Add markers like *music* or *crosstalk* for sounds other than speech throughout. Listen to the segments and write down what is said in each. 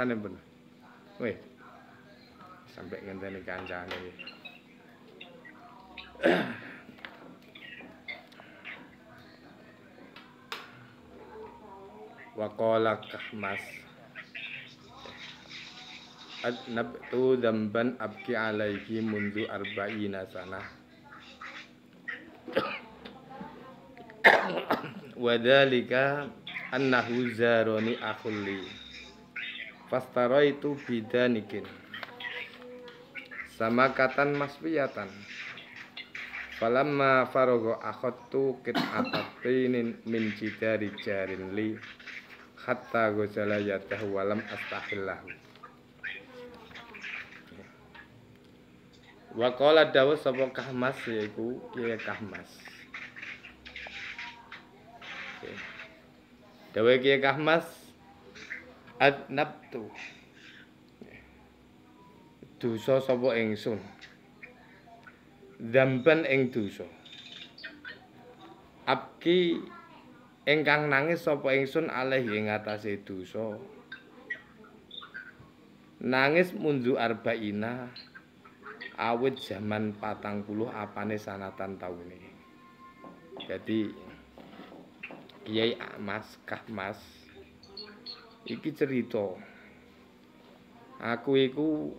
Sana pun. Weh. Sampai ngenteni kancane iki. *clears throat* Wa qala Kahmas Adnabtu dhamban abki alaihi mundu arba'ina sanah *clears throat* Wadhalika annahu zaroni akhulli Fastaro itu nikin sama katan maswiyatan falamma farogo kit qit'atatinin min jidari jarin li hatta gozala yatahu walam astahillahu Wakola dawa sopok kahmas yaiku kaya kahmas dawa kaya kahmas ad nabtu dosa sapa ingsun dampen ing dosa abki ingkang nangis sapa ingsun alih ing ngatasé dosa nangis mundu arbaina Awet zaman patang puluh apane sanatan taune jadi kiai mas kah mas iki cerita aku iku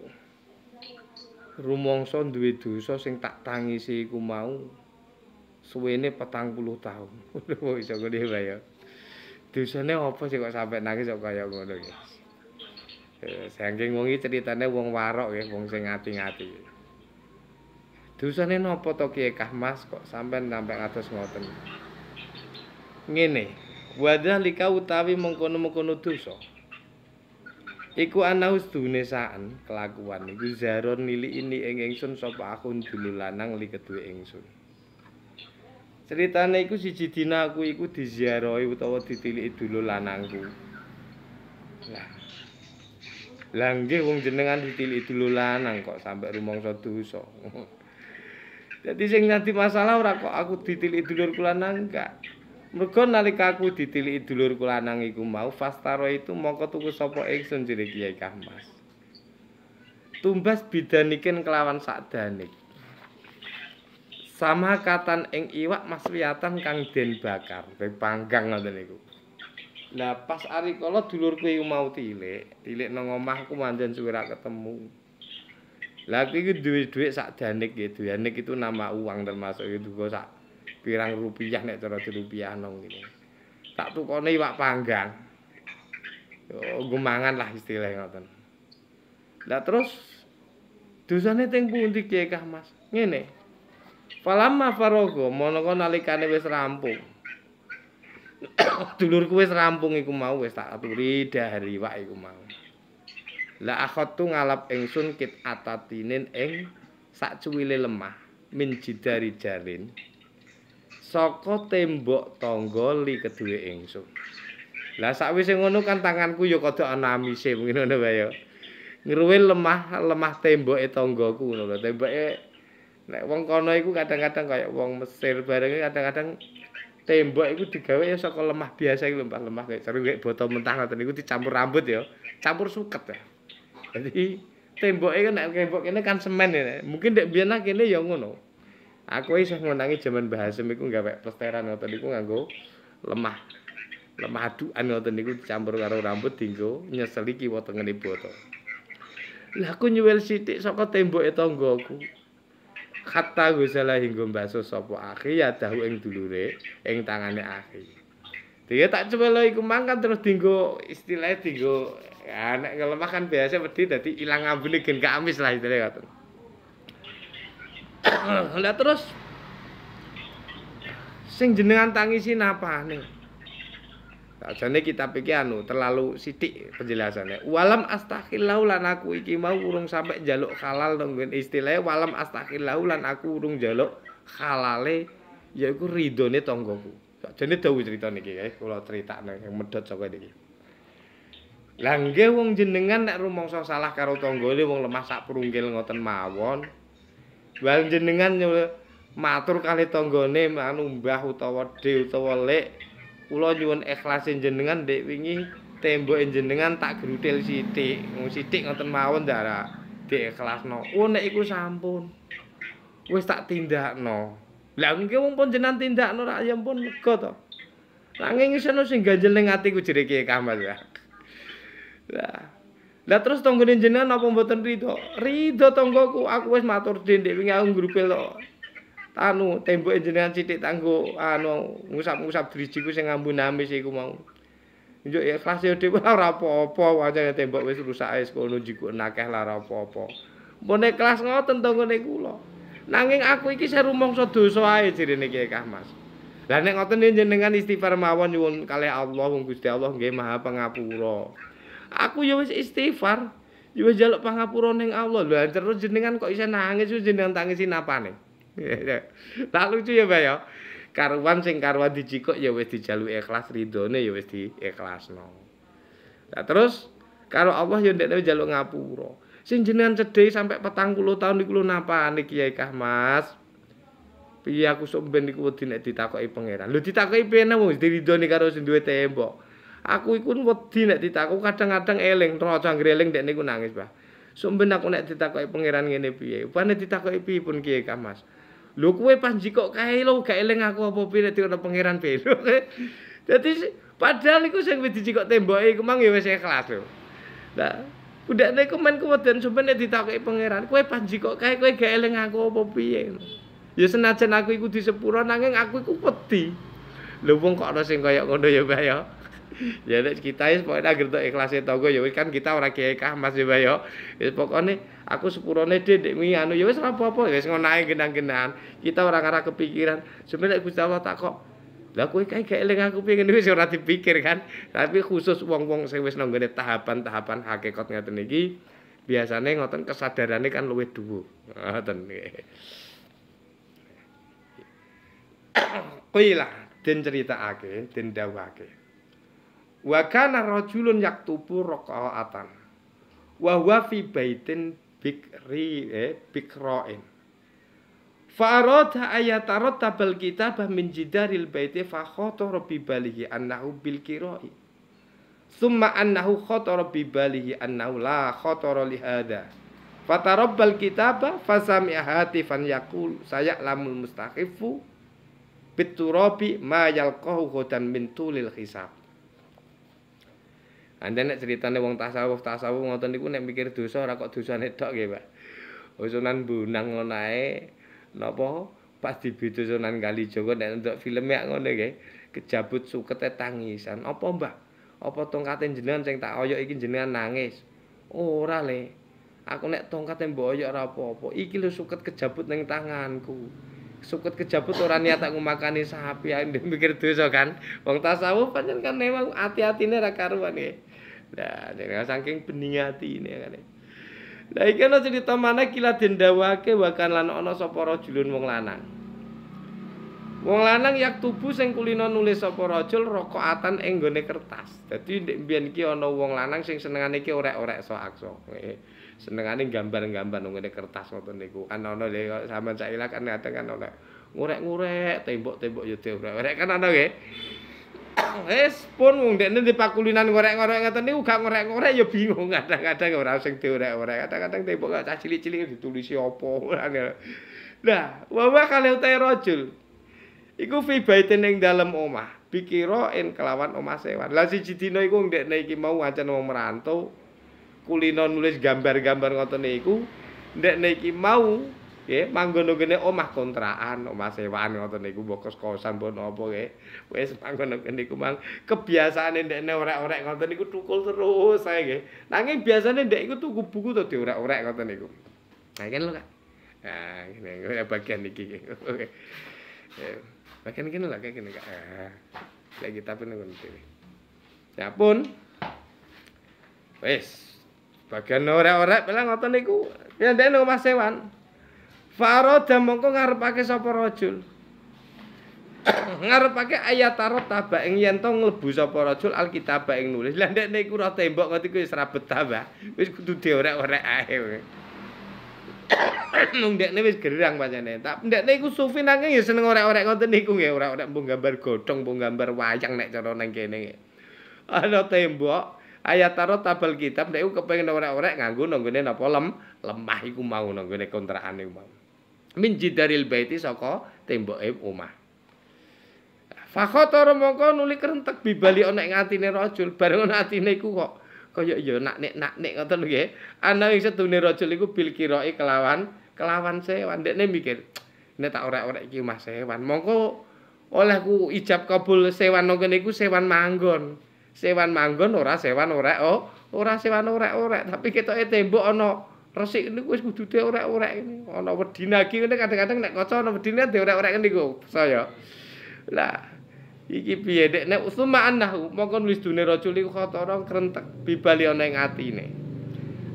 rumangsa duwe dosa sing tak tangisi iku mau suwene petang puluh tahun *laughs* iso ngene wae dosane apa sih kok sampe nangis kok kaya ngono ya eh, saking wong iki ceritane wong warok ya wong sing ati-ati dosane napa to kiye mas kok sampe sampe ngados ngoten ngene wadah lika utawi mengkono-mengkono dosa iku anahus dune saan kelakuan iku zaron nili ini ing ingsun sopa aku dulu lanang li kedua ingsun ceritanya iku siji dina aku iku di utawa ditili dulu lanangku nah langge wong jenengan ditili dulu lanang kok sampe rumong so dosa jadi *laughs* sing nanti masalah ora kok aku ditili dulu lanang enggak Mergo nalika aku ditiliki dulurku lanang iku mau fastaro itu mongko tuku sapa ingsun cilik Kiai Kamas. Tumbas bidaniken kelawan sakdanik. Sama katan ing iwak Mas Wiatan Kang Den Bakar, pe panggang ngoten niku. Lah pas ari kala dulurku iku mau tilik, tilik nang omahku manjen suwe ketemu. Lah iki duwe-duwe sakdanik ya, duwe itu nama uang termasuk itu sak pirang rupiah nek cara rupiah, nang ngene. Tak tukone iwak panggang. Yo mangan lah istilah ngoten. Lah terus dosane teng pundi Kiai Mas? Ngene. Falamma farogo monoko nalikane wis rampung. *coughs* Dulurku wis rampung iku mau wis tak aturi dahari wak iku mau. Lah akhatu ngalap ingsun kit atatinin ing sak cuwile lemah minjidari jidari saka tembok tangga li keduwe ingsun. Lah sakwise ngono kan tanganku ya kodhok ana amise ngono wae ya. Ngruwil lemah-lemah temboke tanggaku ngono Temboke nek wong kono iku kadang-kadang kaya wong Mesir barenge kadang-kadang tembok iku digawe ya saka lemah biasa iku lemah-lemah kaya cerwek botol mentah ngoten niku dicampur rambut ya. Campur suket ya. Jadi temboke kan nek tembok kene kan semen ya. Mungkin nek biyen kene ya ngono. aku iso ngonangi jaman Mbah Hasim iku gawe plesteran ngoten niku nganggo lemah. Lemah adukan ngoten niku dicampur karo rambut dienggo nyeseli kiwa tengene boto. Lah aku nyuwel sithik saka temboke tanggaku. Kata gusala hinggo mbaso sopo aki ya dahu ing dulure ing tangane aki. Dia tak coba lo iku mangkat terus dinggo istilahnya dinggo ya, anak kelemah kan biasa berarti dadi ilang ambil gen kamis lah istilahnya katanya. lihat terus sing jenengan tangisi napa nih Tak jane kita pikir anu terlalu sidik penjelasannya. Walam astakhilau lan aku iki mau urung sampai jaluk halal dong gue istilahnya. Walam astakhilau lan aku urung jaluk halale ya aku ridho nih tonggoku. Tak jane tahu cerita nih eh, kayak kalau cerita nih yang medot Langge wong jenengan nak rumongso salah karo tonggo wong lemah sak perunggil ngoten mawon. Bareng jenengan matur kali tanggane manumbah utawa de utawa lek kula nyuwun ikhlasin jenengan dek wingi tembok jenengan tak gruthil sithik. Mung sithik ngoten mawon dara diikhlasno. Oh nek iku sampun. Wis tak tindakno. Lah engke wong pun tindakno rak ya pun mega to. Nanging iso sing ganjel ning atiku jere kiye Kamal ya. Lah Lah terus tanggane njenengan apa mboten rido? Rido tanggoku, aku wis matur dhewe wingi aku ngrupil to. Tanu tembok njenengan cithik tanggo anu ngusap-ngusap drijiku sing ngambun amis iku mau. Njuk ya kelas yo dhewe ora apa-apa, wajah tembok wis rusak wis kono njiku nakeh lah ora apa-apa. Mbone kelas ngoten tanggane kula. Nanging aku iki saya rumangsa dosa ae jirene iki Kak Mas. Lah nek ngoten jenengan istighfar mawon nyuwun kalih Allah, Gusti Allah nggih Maha pengapura. aku ya wis istighfar ya njaluk pangapura ning Allah lha terus jenengan kok isa nangis wis jenengan tangisi napane *laughs* tak lucu ya mbak ya karuan sing karuan dicikok ya wis dijalu ikhlas ridone ya wis diikhlasno nah, terus kalau Allah ya ndek njaluk ngapura sing jenengan cedhe sampai petang puluh tahun iku lho napane Kiai Kahmas Piye aku sok ben iku wedi nek ditakoki pangeran. Lho ditakoki piye nek wong karo sing duwe tembok. aku iku wedi nek ditaku kadang-kadang eling raja ngreling nek niku nangis ba sumben aku nek ditakoki pangeran ngene piye upane ditakoki piye pun kiye ka mas lho kowe panji kok kae lho gak eling aku apa piye nek dikono pangeran beluk *laughs* dadi padahal iku sing wis dicikok temboke iku mang ya wis ikhlas lho nah budak nek men kuwi den sumben nek ditakoki pangeran kowe panji kok kae kowe gak eling aku apa piye ya senajan aku iku disepura nanging aku iku wedi lho wong kok ana sing kaya ngono ya mbah ya ya nek kita wis pokoke anggere tok ikhlase tangga ya wis kan kita ora kiai kah ya yo. Ya. Wis ya, pokokne aku sepurone dhek nek mi anu ya wis ora apa-apa ya wis ngonae genang genang Kita ora kara kepikiran. Sebenarnya Gusti Allah tak kok Lah kowe kae gak eling aku pengen wis ora dipikir kan. Tapi khusus wong-wong sing wis nang tahapan-tahapan hakikat ngeten iki Biasanya ngoten kesadarannya kan luwih dhuwur. Ngoten. Kuwi lah den ten den ake. Wa kana rajulun yaktubu raqaatan. Wa huwa fi baitin bikri eh, bikroin. Fa'arada ayatarot bal kitabah min jidaril baiti fa khotoro balihi annahu bil qira'i Summa annahu khotoro balihi annahu la khotoro lihada. Fatarabbal kitaba sami'a hatifan yaqul saya lamul mustaqifu biturabi ma yalqahu ghadan min tulil hisab. Anda nek ceritane wong tasawuf, tasawuf ngoten niku nek mikir dosa ora kok dosane tok nggih, Pak. Usunan oh, bunang ngono ae napa pas dibidu Sunan Kalijaga nek entuk film ya ngono nggih. Kejabut sukete tangisan. Apa, mbak. Apa tongkate jenengan sing tak oyok iki jenengan nangis? Ora, Le. Aku nek tongkate mbok oyok ora apa-apa. Iki lho suket kejabut ning tanganku. suket kejabut orang niat aku makani sapi ae *laughs* mikir dosa kan wong tasawuf pancen kan memang hati atine ra karuan ya Nah, dengan saking bening hati ini kan. Lah iki ana cerita mana kila dendawake wakan lan ana sapa rajulun wong lanang. Wong lanang yak tubu sing kulino nulis sapa rajul rokokatan ing gone kertas. Dadi nek mbiyen iki ana wong lanang sing senengane iki orek-orek so aksa. Eh, senengane gambar-gambar ngene kertas ngoten niku. Kan ana lho sampean saiki kan ngaten oleh ngurek-ngurek tembok-tembok ya diurek-urek kan ana nggih. wis pun wong ndekne di ngorek-ngorek ngaten niku gak ngorek-ngorek ya bingung kadang-kadang ora sing diorek-orek kadang-kadang tembok gak cah cilik-cilik ditulis apa nah *laughs* wa wa kalau rajul iku fi baitin ning dalem omah pikira en kelawan omah sewan lah siji dina iku ndekne iki mau ancen wong merantau kulino nulis gambar-gambar ngoten niku ndekne iki mau ya manggon kene omah kontrakan omah sewaan ngoten niku mbok kos-kosan mbok napa nggih wis manggon kene niku mang kebiasaane ndekne orek-orek ngoten niku tukul terus saya nggih nanging biasane ndek iku tuku buku to diorek-orek ngoten niku nah kan lho Kak nah ngene bagian iki eh, bagian kene lho kayak kene Kak lagi tapi nang TV ya pun wes bagian ora-ora pala ngoten niku ya ndek omah sewan Faroda mongko ngarepake sapa rajul. *coughs* ngarepake ayat tarot taba ing yen to nglebu sapa rajul alkitab ing nulis. Lah nek niku tembok ngerti kuwi wis rabet taba. Wis kudu diorek-orek ae. Nung *coughs* dekne wis gerang pancene. Tak dekne iku sufi nanging ya seneng orek-orek ngoten niku nggih, orek-orek mbung gambar godhong, mbung gambar wayang nek cara nang kene. Ana tembok ayat tarot tabel kitab nek iku kepengin orek-orek nganggo nanggone napa lem lemah iku mau nanggone kontrakan mau. min jidaril baiti saka temboke omah. Fa khotara mongko nuli krentek bibali ana ing atine rajul bareng ana atine iku kok kaya ya naknik-naknik ngoten nggih. Ana ing sedune rajul iku bil kelawan kelawan sewan dekne mikir nek tak orek-orek iki omah sewan mongko olehku ijab kabul sewan nang kene iku sewan manggon. Sewan manggon ora sewan orek oh ora sewan orek-orek tapi ketoke tembok ana no. resik ini wis kudu te orek-orek ini ana wedine iki ngene kadang-kadang nek kaca ana wedine de orek-orek niku saya lah iki piye dek nek usuma annahu mongko nulis dune rajul iku khatara krentek bibali ana ing atine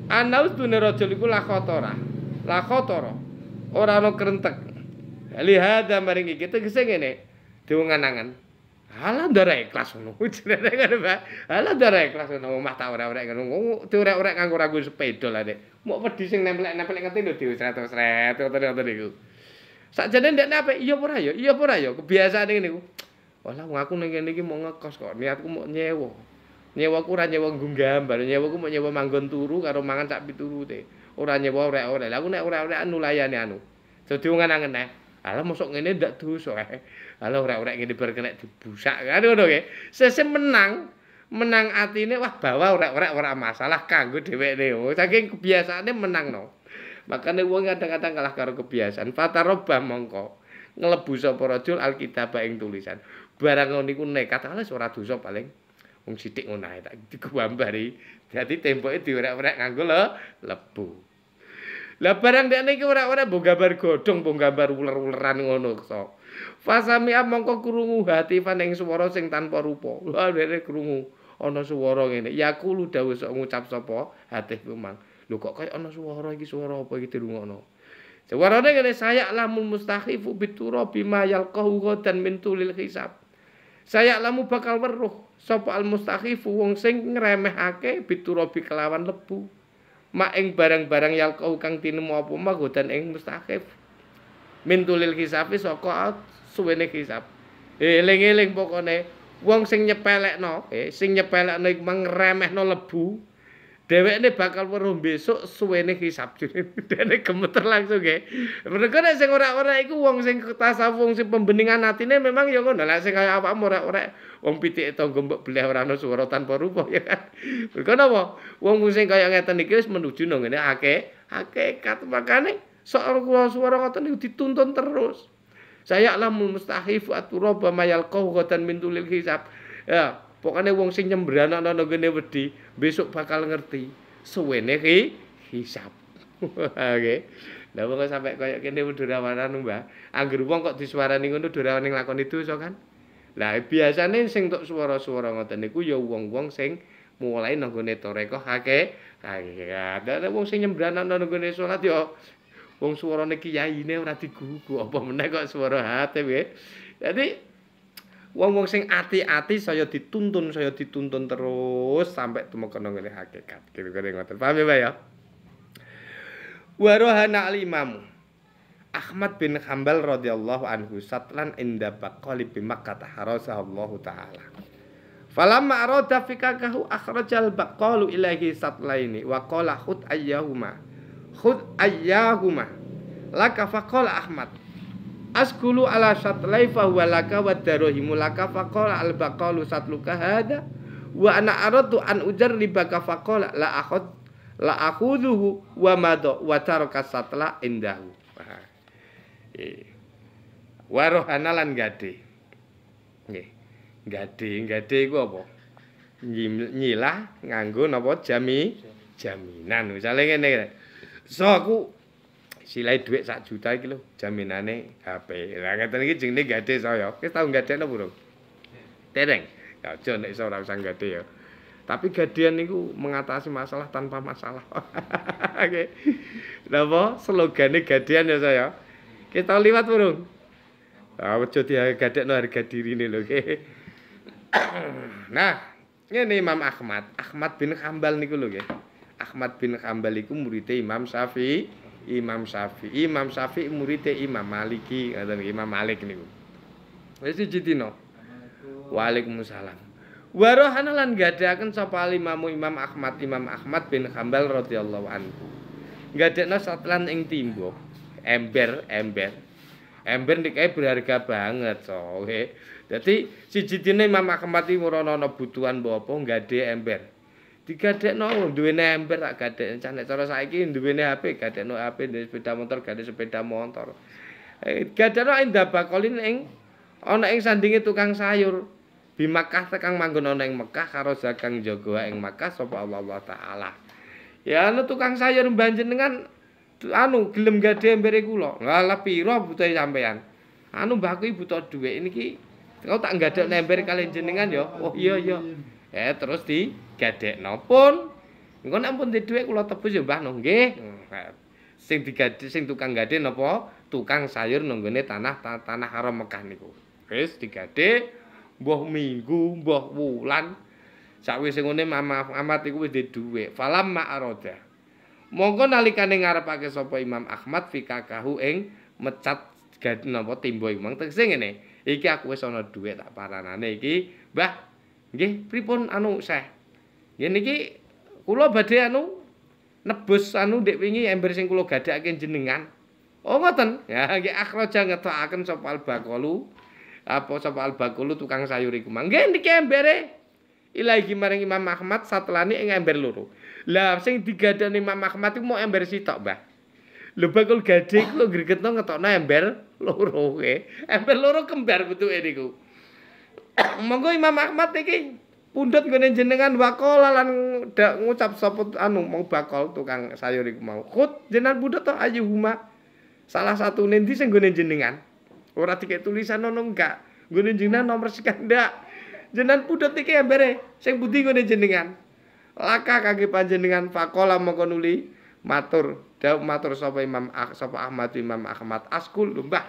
us dune rajul iku la khatara la khatara ora ana krentek li hadza maring iki tegese ngene diwong anangan Ala ndarek ikhlas ngono. Jenenge ngono, Pak. Ala ndarek ikhlas ngono. Omah tak ora ora ngono. Diorek-orek nganggo ragu sepeda lah, Dik. Mok wedi sing nempel-nempel ngene lho diusret-usret ngoten-ngoten e, e iku. Sakjane ndek iya apa iya ora ya? Iya ora ya? Kebiasaan ngene iku. Wala wong aku ning kene iki mau ngekos kok. Niatku mau nyewa. Nyewa ku ora nyewa nggo gambar, nyewa ku mau nyewa manggon turu karo mangan sak piturute. Ora nyewa orek-orek. Lah aku nek orek-orek anu layane anu. Dadi wong anang-anang. Eh. Alah mosok ngene ndak dosa. Eh. Halo ora-ora ngene bar kena dibusak kan ngono ge. Sese menang, menang atine wah bawa ora-ora ora masalah kanggo dhewekne. Oh, saking kebiasaane menang no. Makane wong kadang-kadang kalah karo kebiasaan. Fataroba mongko nglebu sapa rajul alkitab ing tulisan. Barang ngono niku nekat alas ora dosa paling wong sithik ngono ae tak digambari. Dadi temboke diorek-orek kanggo le, lebu. Lah barang dekne iki ora-ora mbok gambar godhong, gambar uler-uleran ngono sok. Fasami amangka krungu hati paning swara sing tanpa rupa. Lah dhewe krungu ana swara ngene. Yakulu dawuh sok ngucap sapa? Hatih pemang. Lho kok kaya ana swara iki swara apa iki dirungokno? Swarane ngene saya lamun mustakhifu bituro bima yalqahu dan mintulil hisab. Saya lamu bakal weruh sapa al mustakhifu wong sing ngremehake bituro bi kelawan lebu. Mak ing barang-barang yalqahu kang tinemu apa magodan ing mustakhifu. mintulil kisafi saka suwene kisaf. Eling-eling pokone wong sing nyepelekno, eh sing nyepelekno iku ngremehno lebu. Dheweke bakal weruh besok suwene kisaf. *laughs* Dene gemeter langsung nggih. Eh. Mergo nek sing ora-ora iku wong sing tasawuf wong sing pembeningan atine memang ya ngono. Lah sing kaya awakmu ora-ora wong pitik tangga mbok bleh ora ana swara tanpa rupa *laughs* ya kan. napa? Wong sing kaya ngeten iki wis menuju nang ngene Ake. Ake katmakane. Ake. Seorang suara ngoten niku dituntun terus. Saya alamul mustahif aturoba mayal qawghatan min tulil hisab. Ya, pokoknya wong sing nyembrana ana gene wedi, besok bakal ngerti suwene ki hisab. *laughs* Oke. Okay. Lah sampai sampe gini kene durawanan Mbah. Angger wong kok disuarani ngono durawane itu so kan. Lah biasane sing tok suara-suara ngoten niku ya wong-wong sing mulai nanggone toreko hake hakikat. ada wong sing nyembrana nanggone sholat yo ya wong suarane kiyaine ora digugu apa meneh kok swara hati piye dadi wong-wong sing ati-ati saya dituntun saya dituntun terus sampai tumekana ngene hakikat kira-kira ngoten paham ya ya Warohana alimam Ahmad bin Hambal radhiyallahu anhu satlan inda baqali bi Makkah Allah taala Falamma arada fikakahu akhrajal baqalu ilahi satlaini wa qala khut ayyahuma khud ayyahuma laka faqala Ahmad askulu ala satlai fahuwa laka wa darohimu laka faqala al baqalu satluka hada wa ana aradu an ujar libaka faqala la akhud la akhuduhu wa madu wa taraka satla indahu wa iya. rohana lan gade nggih gade gade iku apa nyilah nganggo napa jami jaminan misale ngene so aku silai duit sak juta iki lho jaminane HP. Lah ngeten iki jenenge gade saya. Wis tau gadekno burung? Tereng. Ya aja nek iso ora usah gade ya. Tapi gadean niku mengatasi masalah tanpa masalah. *laughs* Oke. Napa slogane gadean ya saya? Kita liwat burung. Ah ya, aja digadekno harga loh lho. *clears throat* nah, ini Imam Ahmad, Ahmad bin Hambal niku loh, nggih. Ahmad bin Hambal iku murid Imam Syafi'i, Imam Syafi'i, Imam Syafi'i murid Imam Maliki, ngoten Imam Malik niku. Wis siji dina. Waalaikumsalam. Wa rohana lan gadhaken sapa alimamu Imam Ahmad, Imam Ahmad bin Hambal radhiyallahu anhu. Gadhekna satlan ing timbo, ember, ember. Ember nek berharga banget, cowe. Dadi siji dina Imam Ahmad iki ora ana butuhan apa-apa, ember. digadekno duwe nemper tak gadekno cah nek cara saiki duwene HP gadekno HP duwe sepeda motor gadek sepeda motor eh, gadekno ndabakolin ing ana ing sandinge tukang sayur bi Makkah tekang manggon ana ing Makkah karo jagang jaga ing Makkah sapa Allah, Allah taala ya ana tukang sayur mbanjenengan anu gelem gadek embere kula lha pira butuh sampean anu mbah kuwi butuh dhuwit niki kok tak gadek nemper kali jenengan ya oh iya iya eh terus di gadek nopun engko nek ampun dhuwit kula tebus ya mbah nggih sing digadek sing tukang gadek nopo tukang sayur nenggone tanah tanah haram Mekah niku wis digadek mbah minggu mbah wulan sakwise ngene maaf amat iku wis dhuwit falam ma'arada monggo nalikane ngarepake sapa Imam Ahmad fi kakahu ing mecat gadek nopo timbo mang tekse ngene iki aku wis ana dhuwit tak paranane iki mbah nggih pripun anu saya Ya niki kula badhe anu nebus anu ndek wingi ember sing kula gadekake jenengan. Oh ngoten. *laughs* Ya nggih akhraja ngetokaken sapa albakulu apa sapa albakulu tukang sayur iku. Nggih niki embere ilahi maring Imam Ahmad satelane ing ember loro. Lah sing digadani Imam Ahmad iku mau ember sitok, Mbah. Lho bakul gadhe kok gregetno ngetokno ember loro e. Ember loro kembar bentuke niku. *coughs* Monggo Imam Ahmad iki pundut gue jenengan bakol lan dak ngucap sopot anu mau bakol tukang sayur iku mau kut jenengan pundut toh ayuhuma salah satu nendi sing gue jenengan ora tiket tulisan nono enggak gue jenengan nomor sekian jenan jenengan pundut tiket embere sing budi gue jenengan laka kaki panjenengan fakola mau matur dak matur sopo imam ah, sopo ahmad imam ahmad askul lumbah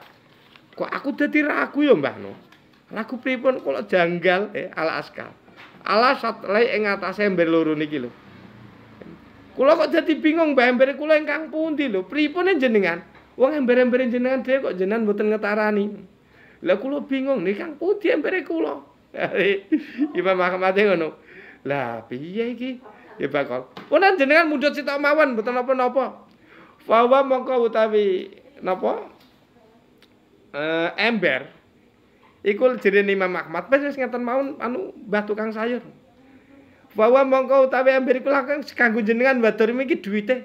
kok aku jadi ragu ya mbah no pripun kalau janggal eh, ala askal ala satlai ing atase ember loro niki lho. Kula kok jadi bingung mbah embere kula ingkang pundi lho, pripun jenengan? Wong ember-ember jenengan dhewe kok jenengan mboten ngetarani. Lah kula bingung nih Kang Pundi embere kula. *laughs* Imam Ahmad e ngono. Lah piye iki? Ya bakal. Punan jenengan mudut cita mawon mboten napa-napa. Fawa mongko utawi napa? Eh ember Iku jerene Imam Ahmad wis wis ngeten mawon anu mbah tukang sayur. Bahwa mongko utawi ambir kulah kang kanggo jenengan wadur duite, duwite.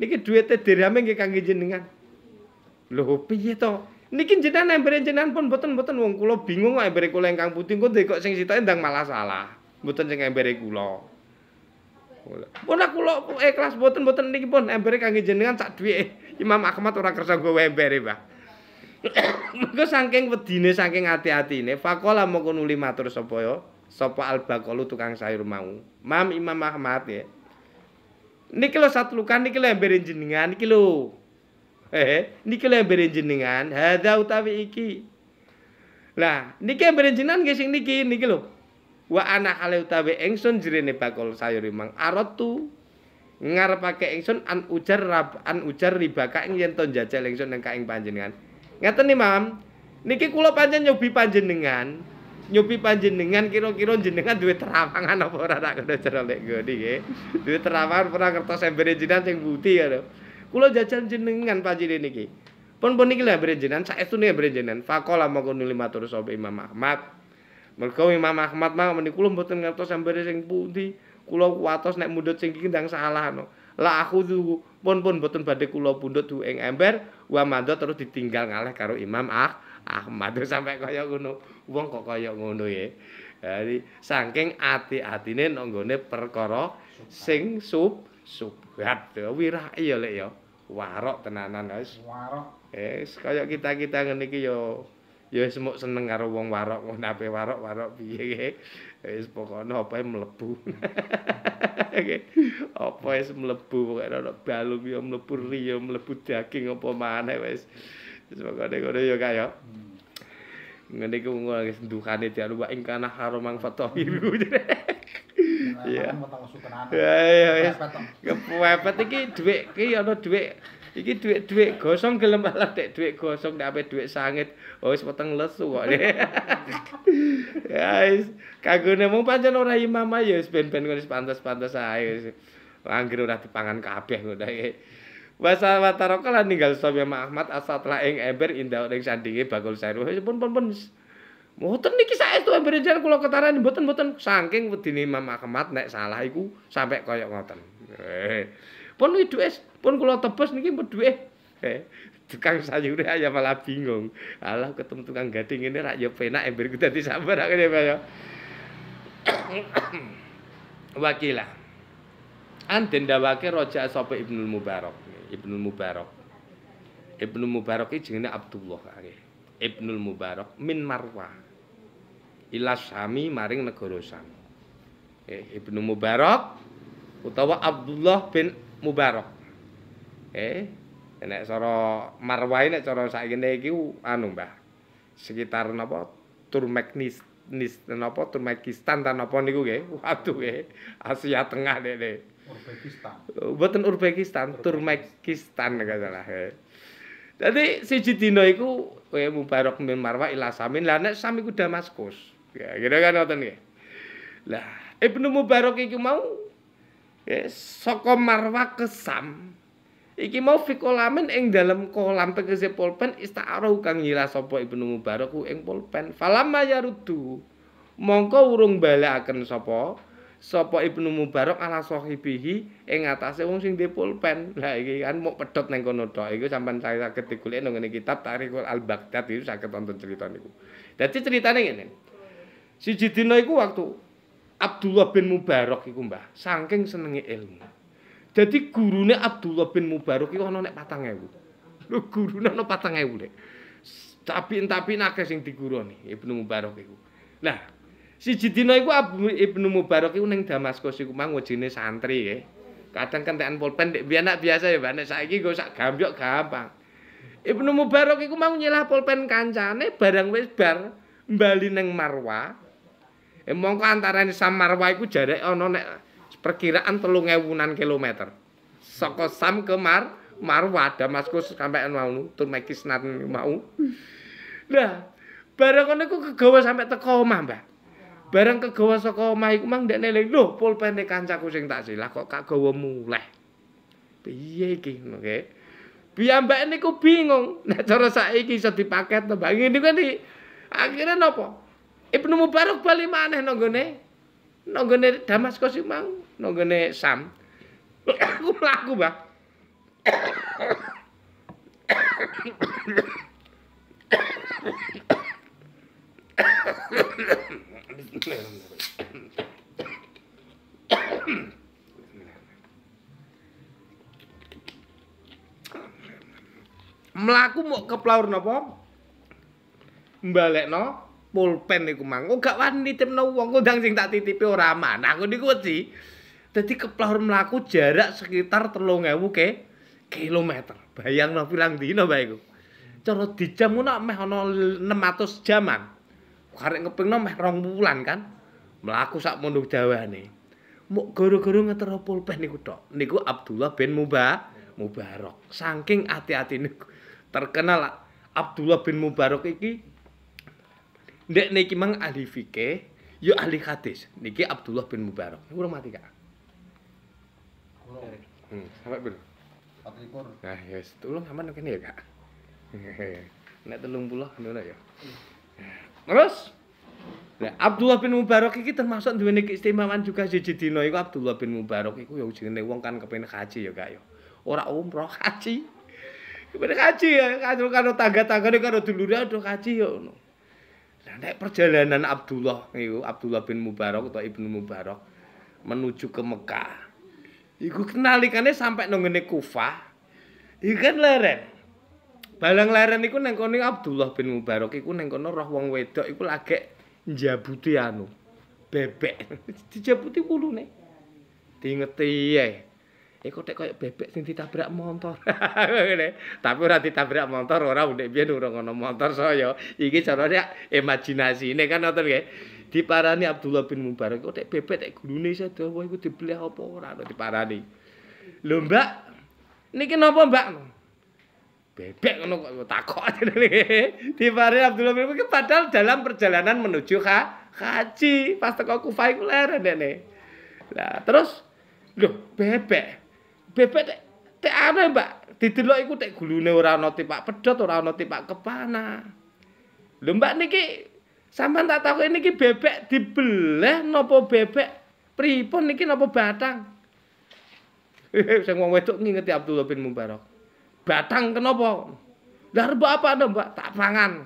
Niki duwite dirame nggih kangge jenengan. Lho piye to? Niki jenengan ambire jenengan pun boten-boten wong kula bingung kok ambire kula ingkang putih kok kok sing sitoke ndang malah salah. Boten sing ambire kula. Pun aku eh ikhlas boten-boten niki pun ambire kangge jenengan sak duwike. Imam Ahmad ora kersa gowe ambire, Mbah. *coughs* Mergo saking wedine saking ati-atine, fakola moko nuli matur sapa ya, sapa albakalu tukang sayur mau. Mam Imam Ahmad ya. Niki lho satu luka niki lho emberen jenengan niki lho. Eh, niki lho emberen jenengan, hadza utawi iki. Lah, niki emberen jenengan nggih sing niki, niki lho. Wa ana ale utawi ingsun jrene bakul sayur mang aratu ngarepake ingsun an ujar rab, an ujar ribaka ing yen to njajal ingsun nang kaing panjenengan. Ngeten nih mam Niki kula panjen nyobi panjenengan Nyobi panjenengan kira-kira jenengan duit terawangan apa orang tak kena cerolek gue nih ya Duit terawangan pernah kertas ember jenengan yang buti ya lho Kulo jajan jenengan panjenengan niki Pon pon niki lah berjenan, saya itu nih berjenan. Fakola mau kuno lima terus sobe Imam Ahmad. Mereka Imam Ahmad mah meni kulo buatin ngertos yang beres yang putih. Kulo kuatos naik mudut singgih dang salah no. La aku pun pun boten badhe kula pundhut du ing ember wa mando terus ditinggal ngalih karo Imam ah-, Ahmad Sampai kaya ngono. Wong kok kaya ngono ya. Jadi saking ati-atine nanggone perkara sing sub subhat wirahi ya lek ya. Warok tenanan guys. Warok. Eh kaya kita-kita ngene iki ya ya wis seneng karo wong warok wong ape warok-warok piye nggih wis pokoke opoe mlebu nggih opo wis mlebu pokoke ana balung ya mlebu ri ya mlebu daging apa maneh wis wis pokoke ngono ya kaya hmm. ngene iku ngono wis ndukane dianu wa ingkana haramang hmm. *laughs* Iya. ya ya ya kepepet iki dhuwit iki ana dhuwit iki dhuwit-dhuwit gosong gelem malah dhuwit gosong ndak ape dhuwit sangit oh wis weteng lesu kok *laughs* ya guys kagune mung pancen ora imam Ya, wis ben-ben kon wis pantes-pantes ae wis anggere ora dipangan kabeh ngono ta Wasa wataroka lan ninggal Sofya Ahmad asat lah ing ember indah ning sandinge bakul sair. Wis pun pun pun. Mboten niki saestu ember e, jan kula ketaran mboten mboten saking wedine Imam Ahmad nek salah iku sampai kaya ngoten. Eh. Pun widuke Pun kula tebus niki duwe. Eh, tukang sayur aja malah bingung. Alah ketemu tukang gading ini rak ya penak emberku dadi sabar pak ya. *coughs* Wakilah. anten dawake roja sapa Ibnu Mubarak. Ibnu Mubarak. Ibnu Mubarak iki jenenge Abdullah akhirnya. Ibnu Mubarak min Marwa. Ila Sami maring negara Sami. Eh, Ibnu Mubarak utawa Abdullah bin Mubarak. Eh, nek cara marwai nek cara saiki iki anu Mbah. Sekitar napa Turmeknis nis napa Turmekistan ta napa niku nggih. Waduh nggih. Asia Tengah nek nek. Urbekistan. Oh, mboten Urbekistan, Turmekistan nggih salah. Dadi siji dina iku kowe eh, mubarok min marwa ila samin. Lah nek sami itu Damaskus. Ya, kira kan ngoten nggih. Lah, Ibnu Mubarak iki mau Eh, soko marwa ke sam Iki mau fikolamen ing dalem kolam tegese polpen istaroh kang nyila sopo ibnu mubarak ku ing polpen. Falam maya Mongko urung balik akan sopo. Sopo ibnu mubarak ala sohibihi ing atase wong sing di polpen. Lah iki kan mau pedot neng kono doa. Iku sampan saya sakit dikulik nunggu kitab tarikul al-Baghdad. Iku sakit tonton cerita niku. Jadi ceritanya gini. Si Jidino iku waktu Abdullah bin Mubarak iku mbah. saking senengi ilmu. Dadi gurune Abdullah bin Mubarak iki ana nek 4000. Lho gurune ana 4000 nek. Tapi-tapi nakes sing digurune Ibnu Mubarak iku. Nah, si Jidina iku Ibnu Mubarak iku ning Damaskus iku mang wajine santri nggih. Kadang kentekan pulpen nek biyen biasa ya, nek saiki nggo sak gambyok gampang. Ibnu Mubarak iku mau nyilah pulpen kancane barang wis bar bali ning Marwa. Eh mongko antarané Samarwa iku jarak ana nek perkiraan telung ewunan kilometer soko sam ke mar marwa damaskus sampai anu tur mekis nan mau nah barang kono ku kegawa sampe teko omah mbak barang kegawa soko omah iku mang ndek neling lho pulpene kancaku sing tak silah kok kagawa muleh piye iki ngene piye mbak niku bingung *laughs* nek nah, cara saiki iso dipaket to mbak ngene kan iki akhire nopo Ibnu Mubarak bali maneh nanggone nanggone Damaskus iku mang nonggone sam aku mlaku mbah mlaku mau ke plaur napa mbalekno pulpen iku mang gak wani tim wong kondang sing tak titipi ora aman aku niku Jadi keplahur melaku jarak sekitar telung ewu ke kilometer. Bayang no pirang dino bae iku. di dijam nol meh enam 600 jaman. Karek ngepeng meh rong bulan kan. Melaku sak mondok nih mau goro-goro ngetero pulpen niku dok, Niku Abdullah bin Muba Mubarak Saking hati-hati niku terkenal Abdullah bin Mubarak iki Nek niki mang ahli fikih, ya ahli hadis. Niki Abdullah bin Mubarak. Niku mati Kak. Hmm, sampai piro? 24. Nah, ya yes. tulung sama kene ya, Kak. *laughs* Nek 30 ngono ya. Terus Nah, Abdullah bin Mubarak iki termasuk duweni keistimewaan juga jadi dino iku Abdullah bin Mubarak iku yang jenenge wong kan kepengin haji ya, Kak yo ya. orang umroh *laughs* haji. Kepengin haji ya, kan, karo kalau tangga-tanggane karo dulure aduh haji ya ngono. Nah, naik perjalanan Abdullah niku Abdullah bin Mubarak atau Ibnu Mubarak menuju ke Mekah Iku kenalikane sampe nanggone Kufah. Iku kan leren. Balang leren iku neng kene Abdullah bin Mubarak iku neng kene roh wong wedok iku lagek njabuti anu bebek. *laughs* Dijabuti wulune. Diingeti ya. Iku tek koyo bebek sing ditabrak motor. *laughs* Tapi ora ditabrak motor, ora undek biyen urung ana motor saya. Iki carane imajinasine kan ngoten nggih. diparani Abdullah bin Mubarak kok bebek. bebek tek gulune sedawa iku dibeli apa ora kok diparani lho Mbak niki napa Mbak bebek ngono kok takok jenenge *laughs* diparani Abdullah bin Mubarak padahal dalam perjalanan menuju ha haji pas teko Kufah iku leren nene lah terus lho bebek bebek tek tek aneh Mbak didelok iku tek gulune ora ana tipak pedot ora ana tipak kepana Lho Mbak niki Sampeyan tak takoki niki bebek dibeleh napa bebek pripun niki napa batang? *laughs* Sing wong wedok ngingeti Abdullah bin Mubarak. Batang kenopo? Lah rebo apa to, Tak pangan.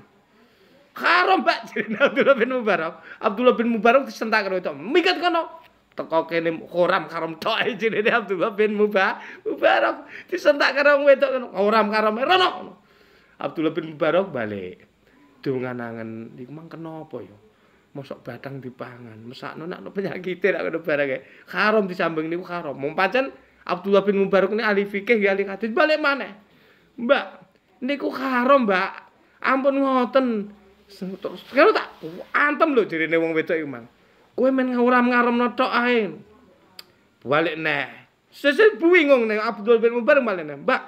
Karo Mbak *laughs* jeneng Abdullah bin Mubarak. Abdullah bin Mubarak disentak karo itu. Mikat kono. Teko kene khoram karo tok jenenge Abdullah bin Mubarak. Mubarak disentak karo wedok kono. Khoram karo e, rono. Abdullah bin Mubarak balik. dungan angen iku mang kenapa ya mosok batang dipangan mesakno nek ono penyakit nek ono barang karom disambung niku karom mung pancen Abdullah bin Mubarak ini ahli fikih ya ahli hadis balik mana Mbak niku karom Mbak ampun ngoten terus tak antem lho jadi wong wedok iku mang kowe men ngawuram ngarem notok ae balik nek sesuk bingung nek Abdullah bin Mubarak balik nek Mbak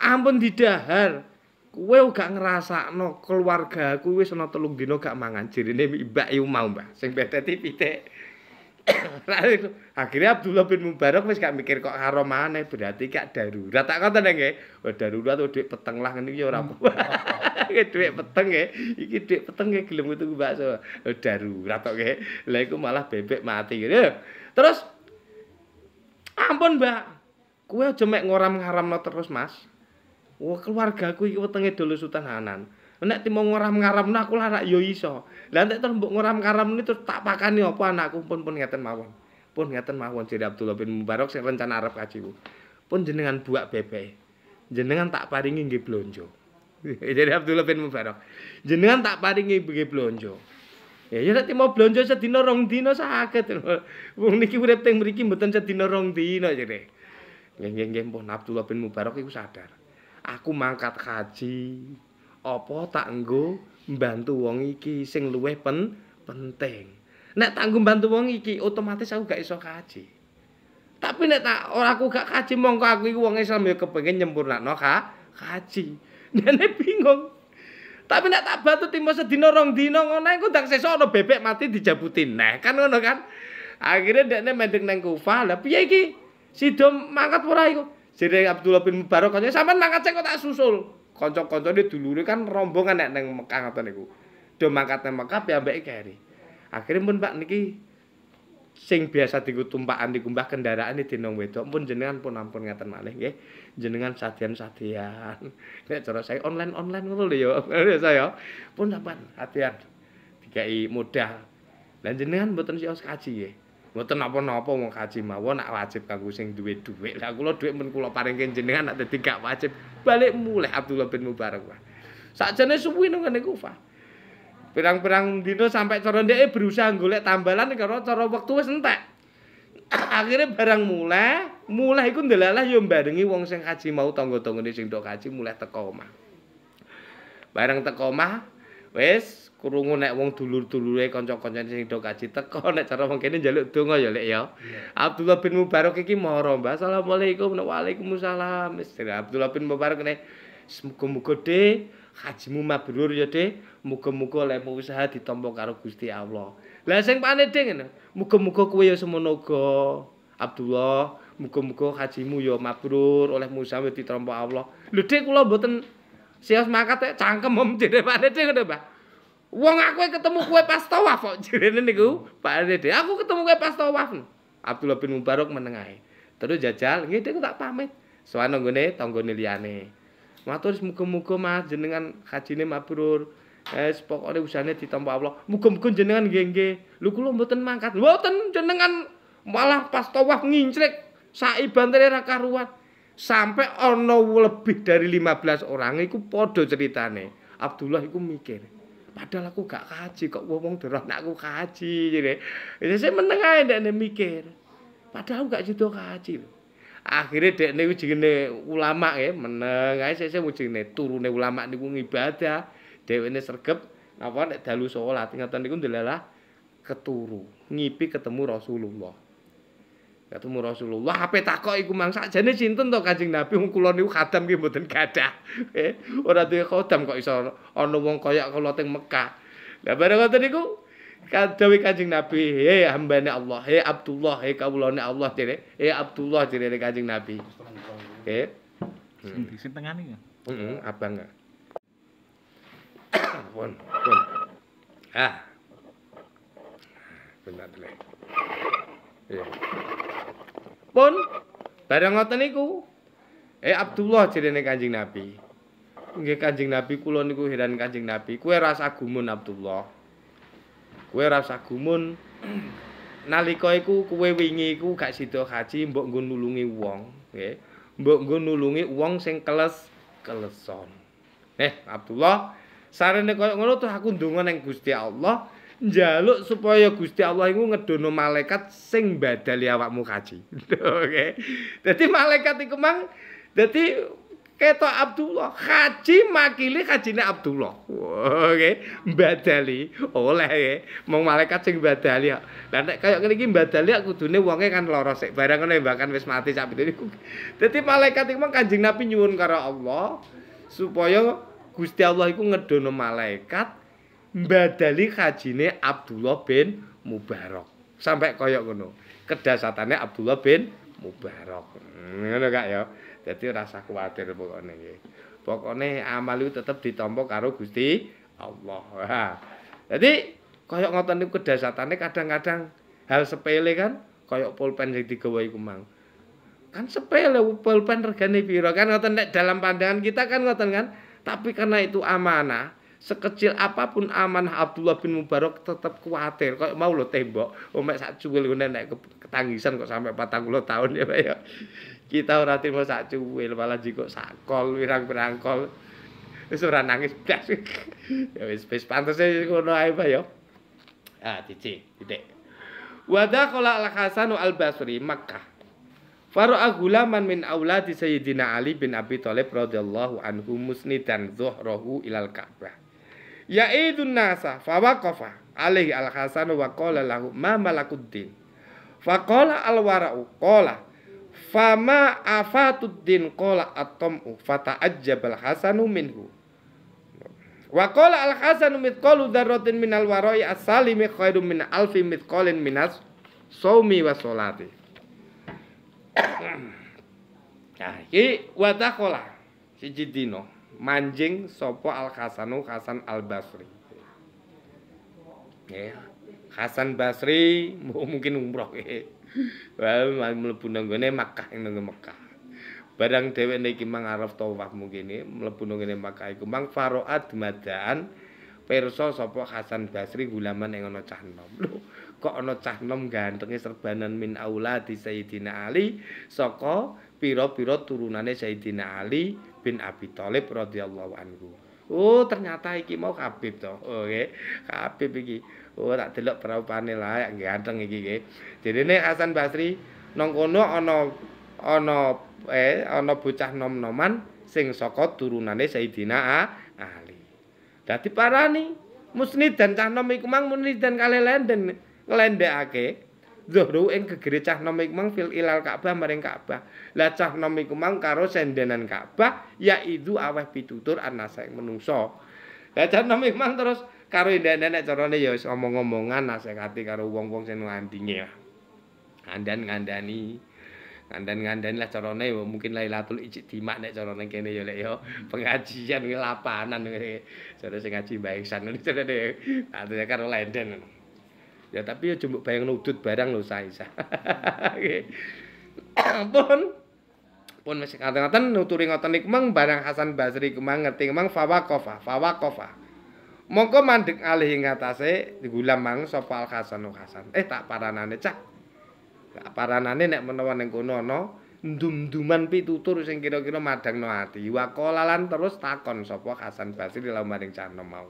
ampun didahar kowe gak ngrasakno keluarga aku wis ana telung dino gak mangan jerine mbak yu mau mbah sing beteti pitik *coughs* akhirnya Abdullah bin Mubarak wis gak mikir kok karo maneh berarti gak darurat tak ngoten nggih oh darurat dhuwit peteng lah ngene iki ora apa hmm. *laughs* iki dhuwit peteng nggih iki dhuwit peteng nggih gelem tuku bakso oh darurat kok nggih lha iku malah bebek mati gitu. terus ampun mbak kue aja mek ngoram ngaramno terus mas Wah Oh, keluargaku itu tengah dulu hanan. Nek mau ngoram-ngaramno aku lah yo ya iso. Lah nek terus ngaram ngoram-ngaramne terus tak pakani apa anakku pun pun ngeten mawon. Pun ngeten mawon Jadi Abdullah bin Mubarak Saya rencana arep kaji Pun jenengan buak bebek. Jenengan tak paringi nggih blonjo. *laughs* Jadi Abdullah bin Mubarak. Jenengan tak paringi nggih blonjo. Ya yen ya nek mau blonjo sedina rong dino sakit. *laughs* Wong niki urip teng mriki mboten sedina rong dino jadi. Nggih nggih nggih pun Abdullah bin Mubarak iku sadar. aku mangkat haji apa tak nggo mbantu wong iki sing luwih penting nek tak nggo mbantu wong iki otomatis aku gak iso haji tapi nek tak ora aku gak haji mongko aku iku wong Islam ya kepengin nyempurnakno ka, haji nene *laughs* bingung tapi nek tak bantu timo sedina rong dina ngono iku dak sesuk ana bebek mati dijabuti nah kan ngono kan akhirnya dekne mendek nang kufah lah piye iki sido mangkat ora iku jere Abdullah bin Mubarak kanca sampean mangkat cek kok tak susul. Kanca-kancane dulure kan rombongan nek nang Mekah ngoten niku. Do mangkat nang Mekah piambake keri. Akhire pun Pak niki sing biasa diku tumpakan diku mbah kendaraan di dinong wedok pun jenengan pun ampun ngaten malih nggih. Jenengan sadian-sadian. *laughs* Nek cara saya online-online ngono lho ya. *laughs* Saya pun sampean hati-hati. Dikai mudah. Lan jenengan mboten sios kaji nggih. Ya. mboten napa-napa wong kaji mawon nak wajib kanggo sing duwe dhuwit. Lah kula dhuwit men kula paringke jenengan nak dadi gak wajib. Balik mulih Abdullah bin Mubarak. Sakjane suwi nang ngene ku, Pak. Pirang-pirang dino sampai cara ndeke berusaha golek tambalan karo cara wektu wis entek. *coughs* Akhire barang mulih, mulih iku ndelalah yo barengi wong sing kaji mau tangga-tanggane sing tok kaji mulih teko omah. barang teko omah, wis krungu nek wong dulur-dulure kanca-kancane sing do kaji teko *laughs* nek cara wong kene njaluk donga ya lek ya. Abdullah bin Mubarak iki moro, Mbah. Assalamualaikum. Waalaikumsalam. Istri Abdullah bin Mubarak nek semoga-moga de hajimu mabrur ya de. Muga-muga lek usaha ditampa karo Gusti Allah. Lah sing panik de ngene. Muga-muga kowe ya semono Abdullah. Muga-muga hajimu ya mabrur oleh usaha ditampa Allah. Lho de kula mboten Sios makat ya, cangkem *laughs* om jadi panik deh, Mbak. Wong aku ketemu kowe pas tawaf kok *laughs* jenenge niku Pak Dede. Aku ketemu kowe pas tawaf. Abdullah bin Mubarak menengahi. Terus jajal, nggih dek tak pamit. Sowan nggone tanggone liyane. Matur muga-muga Mas jenengan hajine mabrur. Eh pokoke usahane ditampa Allah. Muga-muga jenengan nggih nggih. Lho kula mboten mangkat. Mboten jenengan malah pas tawaf ngincrek sak ibantere ra karuan. Sampai ana lebih dari 15 orang iku padha ceritane. Abdullah iku mikir. padahal aku gak kaji kok ngomong dorong aku kaji jadi itu saya menengah ya mikir padahal aku gak jitu kaji akhirnya dia ini ujungnya ulama ya menengah saya saya ujungnya turunnya ulama ini ngibadah dia ini sergap apa nek dalu sholat ingatan ini adalah keturu ngipi ketemu Rasulullah ketemu Rasulullah apa takok iku mang sakjane sinten to Kanjeng Nabi wong kula niku khadam ki mboten gadah *laughs* eh, ora duwe khadam kok iso ana wong kaya kula teng Mekah lha bareng ngoten niku kadhawe Kanjeng Nabi he hambane Allah he Abdullah he kawulane Allah dire he Abdullah dire Kanjeng Nabi he eh? sing tengane ya heeh abang *coughs* pun pun ah benar dulu yeah. Eh. pun bareng ngoten niku. Eh Abdullah jenenge Kanjeng Nabi. Nggih Kanjeng Nabi kula niku heran Kanjeng Nabi, kowe rasa gumun Abdullah. Kowe rasa gumun nalika iku kowe wingi iku gak sida haji mbok nggo nulungi wong, nggih. Mbok nggo nulungi wong sing keles keleson. Eh Abdullah, sarene koyo ngono terus aku ndonga nang Gusti Allah. njaluk supaya Gusti Allah iku ngedono malaikat sing badali awakmu kaji. *laughs* Oke. Dadi malaikat iku mang dadi ketok Abdullah, haji makili kajine Abdullah. Oke, badali oleh e mung malaikat sing badali. Lah nek kaya ngene iki badali kudune wonge kan lara sik barang ngene bahkan wis mati sak pitu iku. Dadi malaikat iku mang Kanjeng Nabi nyuwun karo Allah supaya Gusti Allah iku ngedono malaikat Hmm. Badali hajine Abdullah bin Mubarak. Sampai koyok ngono. Kedasatannya Abdullah bin Mubarak. Hmm, ngono Kak ya. Jadi rasa khawatir kuwatir ini. Pokoknya Pokokne amal itu tetap ditampa karo Gusti Allah. Jadi koyok kaya ngoten niku kadang-kadang hal sepele kan koyok pulpen jadi digawai iku Kan sepele pulpen regane piro kan ngoten dalam pandangan kita kan ngoten kan. Tapi karena itu amanah, sekecil apapun amanah Abdullah bin Mubarak tetap khawatir kok mau lo tembok omek oh, sak cuwil ngene nek ketangisan kok sampai 40 tahun ya Pak ya kita ora terima sak cuwil malah jiko sakol wirang-wirang kol wis ora nangis blas ya wis wis e ngono ae Pak ya ah titik titik wada dakhala al-Hasan al-Basri Makkah Faru'a gulaman min auladi Sayyidina Ali bin Abi Thalib radhiyallahu anhu musnidan Zuhrohu ilal Ka'bah. Ya'idun nasa fawaqafa alaihi al-Hasan wa qala lahu ma malakuddin. kola al-wara'u qala fama afatuddin qala at-tam'u al Hasanu minhu. Wa qala al-Hasanu mithqalu min al wara'i as min alfi mithqalin minas saumi wa sholati. Nah, iki wa taqala siji manjing sopo al kasano Hasan al Basri. Ya, Hasan Basri *laughs* oh, mungkin umroh ya. Eh. Wah, mlebu nang gone Makkah nang Makkah. Barang dhewek niki mang arep tawaf mungkin ini eh, mlebu nang gone Makkah iku mang faraat dumadaan pirsa sapa Hasan Basri gulaman yang ana cah nom. kok ana cah nom gantenge serbanan min aula Sayyidina Ali Soko, pira-pira turunannya Sayyidina Ali bin Abi Thalib radhiyallahu anhu. Oh, ternyata iki mau Habib to. Oke, oh, Habib iki. Oh, tak delok perawane layak ganteng iki nggih. Jenenge Hasan Basri nang kono ana ana eh ana bocah nom-noman sing saka turunane Sayyidina Ali. Dadi parani musnid dan cah nom iku mang musnid dan kale lenden ngelendekake. dhuhru ing gegere cah nom iku mang fil ilal Ka'bah maring Ka'bah. Lah cah nom iku mang karo sendenan Ka'bah yaitu aweh pitutur anase menungso. Lah cah nom mang terus karo ndek-ndek carane ya wis omong-omongan nasehati karo wong-wong sing ngandine. Andan ngandani ngandan ngandani lah carane mungkin Lailatul Ijtima nek carane kene ya lek ya pengajian ngelapanan jare sing ngaji Mbah Ihsan ngene karo lenden. Ya tapi ya jembuk bayang nudut barang lho saya isa. *laughs* pun pun wis ngaten-ngaten nuturi ngoten iku mang barang Hasan Basri iku mang ngerti mang fawaqofa, fawaqofa. Monggo mandek alih ing atase digulam mang sapa Al Hasan Hasan. Eh tak paranane cak. Tak paranane nek menawa ning kono ana ndum-nduman pitutur sing kira-kira madangno ati. Wakola lan terus takon sapa Hasan Basri lamaring canem mau.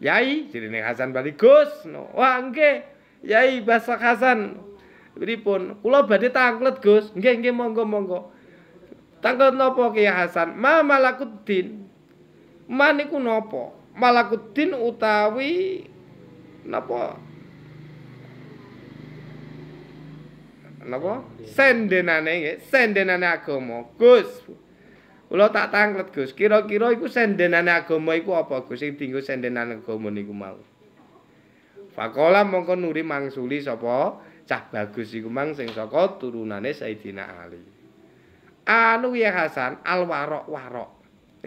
Yai, jadi Hasan balik Gus, no. wah angge, Yai basa Hasan, beri pun, kulo badi tanglet Gus, enggak enggak monggo monggo, tanglet nopo ke Hasan, ma malakutin, maniku nopo, malakutin utawi nopo, nopo, sendenane, sendenane aku mau Gus, Kula tak tanglet Gus, kira-kira iku sendenane agama iku apa Gus sing dienggo sendenane agama niku mau. Fakola mongko nuri mangsuli sapa cah bagus iku mang sing saka turunane Sayyidina Ali. Anu ya Hasan al warok warok.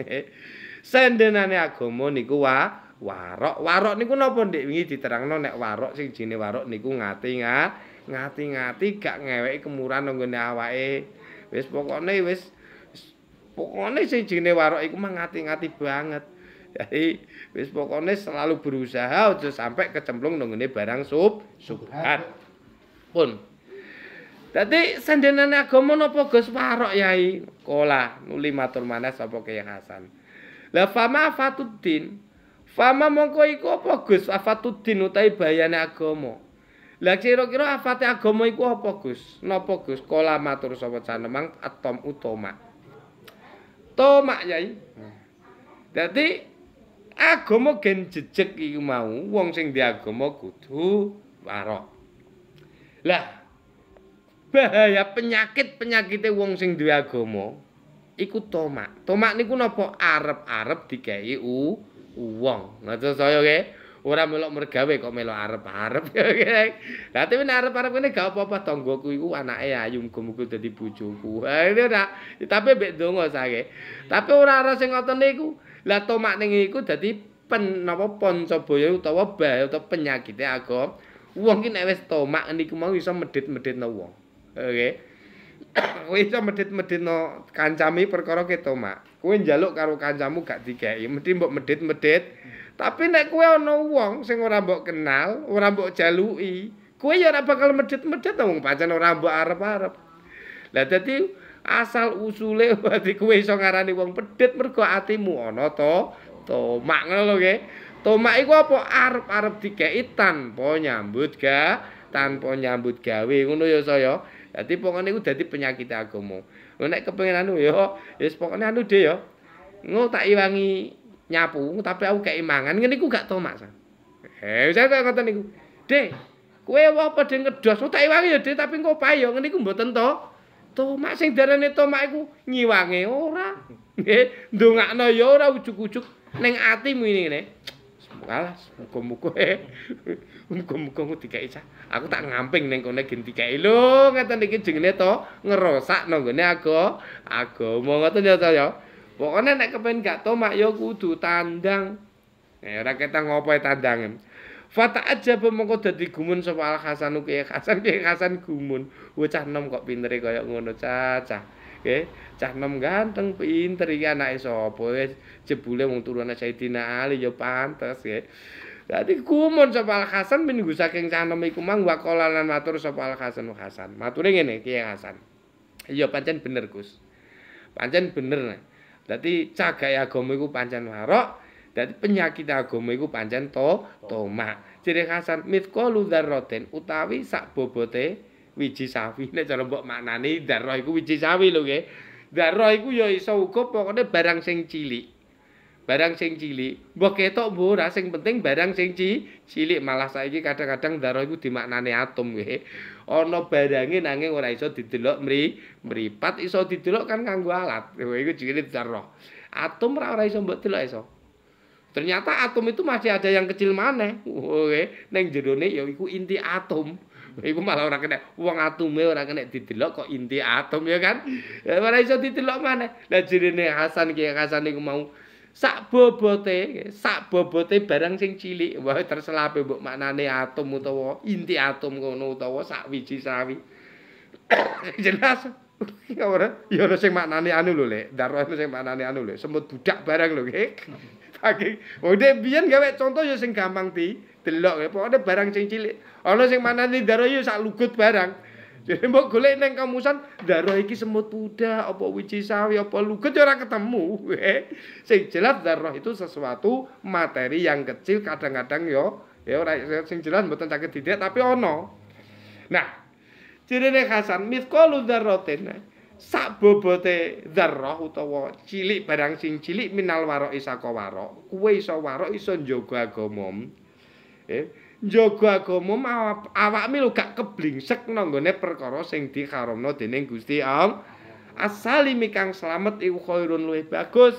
*laughs* sendenane agama niku wa warok. Warok niku napa ndek wingi diterangno nek warok sing jine warok niku ngati ngati ngati, ngati gak ngeweki kemuran nggone awake. Wis pokoknya wis wis pokoknya sing jenenge warok iku mah ngati-ngati banget. Jadi wis pokoknya selalu berusaha aja sampai kecemplung nang barang sub subhat. Pun. Dadi sandenane agama napa Gus Warok Yai? Kola nuli matur manes sapa Kyai Hasan. Lah fama fatuddin. Fama mongko iku apa Gus? Afatuddin utahe bayane agama. Lah kira-kira afate agama iku apa Gus? Napa Gus? Kola matur sapa canemang atom utama. tomak yai. Hmm. Dadi agama gen jejeg iki mau wong sing diagama kudu warok. Lah bahaya penyakit-penyakite wong sing duwe agama iku tomak. Tomak niku napa arep-arep dikeki u wong. Ngono saya nggih. ora melok mergawe kok melok arep-arep ya. *laughs* Lah tapi nek arep-arep ngene gak apa-apa tanggoku iku anake ayu muga-muga dadi bojoku. Ayo *laughs* ta. Tapi mbek donga sake. Tapi ora ana sing ngoteni iku. Lah tomak ning iku dadi pen napa pancabaya utawa bae utawa penyakite aga. Wong ki nek wis tomak niku mau iso medhit-medhitno wong. Oke. Kowe *coughs* iso medhit-medhitno kancami perkara ketomak. Kowe njaluk karo kancamu gak dikeki, mesti mbok medhit-medhit. Tapi nek kowe ana wong sing ora mbok kenal, ora mbok jaluki, kowe ya ora bakal medhit-medhit wong pancen ora mbok arep-arep. Lah dadi asal usule berarti *laughs* kowe iso ngarani wong pedhit mergo atimu ana to, to mak ngono nggih. Tomak iku apa arep-arep dikeki tanpa nyambut ga, tanpa nyambut gawe ngono ya saya. Dadi pokoke iku dadi penyakit agama. Nek kepengin anu ya, wis pokoke anu dhe ya. Ngono tak iwangi nyapu tapi aku kayak imangan ini aku gak tau mas eh saya oh, tak ngerti niku deh kue apa deh ngedos aku tak iwangi ya dek, tapi kok payo ini aku mboten tau Tomak sing darane tomak iku nyiwange ora. Nggih, eh, ndongakno ya ora ujug-ujug ning atimu ini ngene. Alas, eh. muga-muga e. Muga-muga kok dikeki Aku tak ngamping ning kene gen dikeki lho, ngeten iki jenenge to ngerosak nang nggone aga agama ngoten ya to ya. Pokoknya nek kepen gak tomak ya kudu tandang. Eh ora ketang ngopo e tandangan. Fata aja pemongko dadi gumun sapa Al Hasan ki Hasan ki Hasan gumun. Wocah nom kok pintere kaya ngono caca. Nggih, cah eh, nom ganteng pinter iki anake sapa wis jebule wong turune Sayyidina Ali ya pantes nggih. Eh. Dadi gumun sapa Al Hasan minggu saking cah nom iku mang wakola lan matur sapa Al Hasan Hasan. Mature ngene ki Hasan. ya, pancen bener Gus. Pancen bener. Nah. Dadi cagai agama iku pancen warok, dadi penyakit agama iku pancen to tomak. Ciri khasan mithqalu dzarratin utawi sak bobote wiji sawi *laughs* nek cara mbok maknani dzarra iku wiji sawi lho nggih. Dzarra iku ya iso uga pokoke barang sing cilik. barang sing cilik mbok ketok mbora sing penting barang sing cili, cilik malah saiki kadang-kadang daro iku dimaknani atom kuwi ana barange nanging ora iso didelok mri mripat iso didelok kan nganggo alat iku jenenge daro atom ora ora iso mbok delok iso ternyata atom itu masih ada yang kecil maneh oke ning jerone ya iku inti atom iku malah ora kena wong atume ora kena didelok kok inti atom ya kan ora iso didelok maneh lah jenenge Hasan ki Hasan iku mau sak bobote sak bobote barang sing cilik wae terselape mbok maknane atom utawa inti atom ngono utawa sak wiji sawi *coughs* jelas ya ora ya ora sing maknane anu lho lek daro ana sing maknane anu lho semut budak barang lho nggih tapi wong biyen gawe contoh ya sing gampang di delok pokoke barang sing cilik ana sing maknane daro ya sak lugut barang Jadi mbok golek neng kamusan darah iki semut puda, apa wiji sawi, apa luget ora ketemu. *laughs* Eh. Sing jelas darah itu sesuatu materi yang kecil kadang-kadang yo ya ora sing jelas mboten caket didik tapi ono. Nah, khasan, Hasan mithqalu dzarratin sak bobote dzarrah utawa cilik barang sing cilik minal waro isa ka warok, kuwe isa warok isa njaga agamom. Eh, njogo agama awakmu lu gak keblingsek nanggone perkara sing diharamno dening Gusti Allah. Asali mikang slamet iku khairun luwih bagus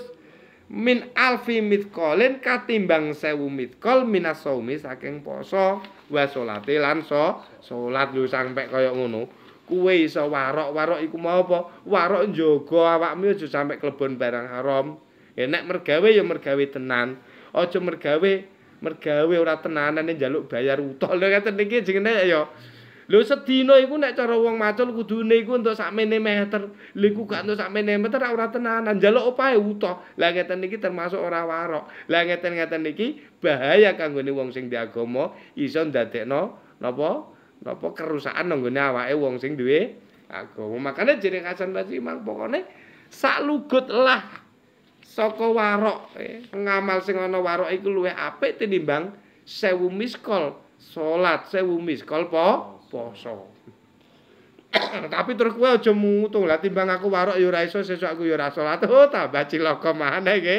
min alfi mitqalin katimbang 1000 mitqal minasaumi saking poso wa salate lan so salat lu sampe kaya ngono. Kuwe iso warok-warok iku mau apa? Warok njogo awakmu aja sampe klebon barang haram. Ya nek mergawe ya mergawe tenan. Aja mergawe mergawe ora tenanan njaluk bayar utol ngoten niki jenenge ya. Lho sedina iku nek cara wong macul kudune iku entuk sak meter. lha iku gak entuk sak menimeter ora tenanan njaluk opahe utol. Lah ngeten niki termasuk ora warok. Lah ngeten ngeten niki bahaya kanggo wong sing di agama iso ndadekno napa napa kerusakan nang gone awake wong sing duwe agama. Makane jeneng Hasan Basri mang pokone sak lugut saka warok eh, ngamal sing ana warok iku luwih apik tinimbang sewu miskol salat sewu miskol po poso *coughs* tapi terus kowe aja mutung lah timbang aku warok ya ora iso sesuk aku ya ora salat *laughs* oh tambah ciloko maneh iki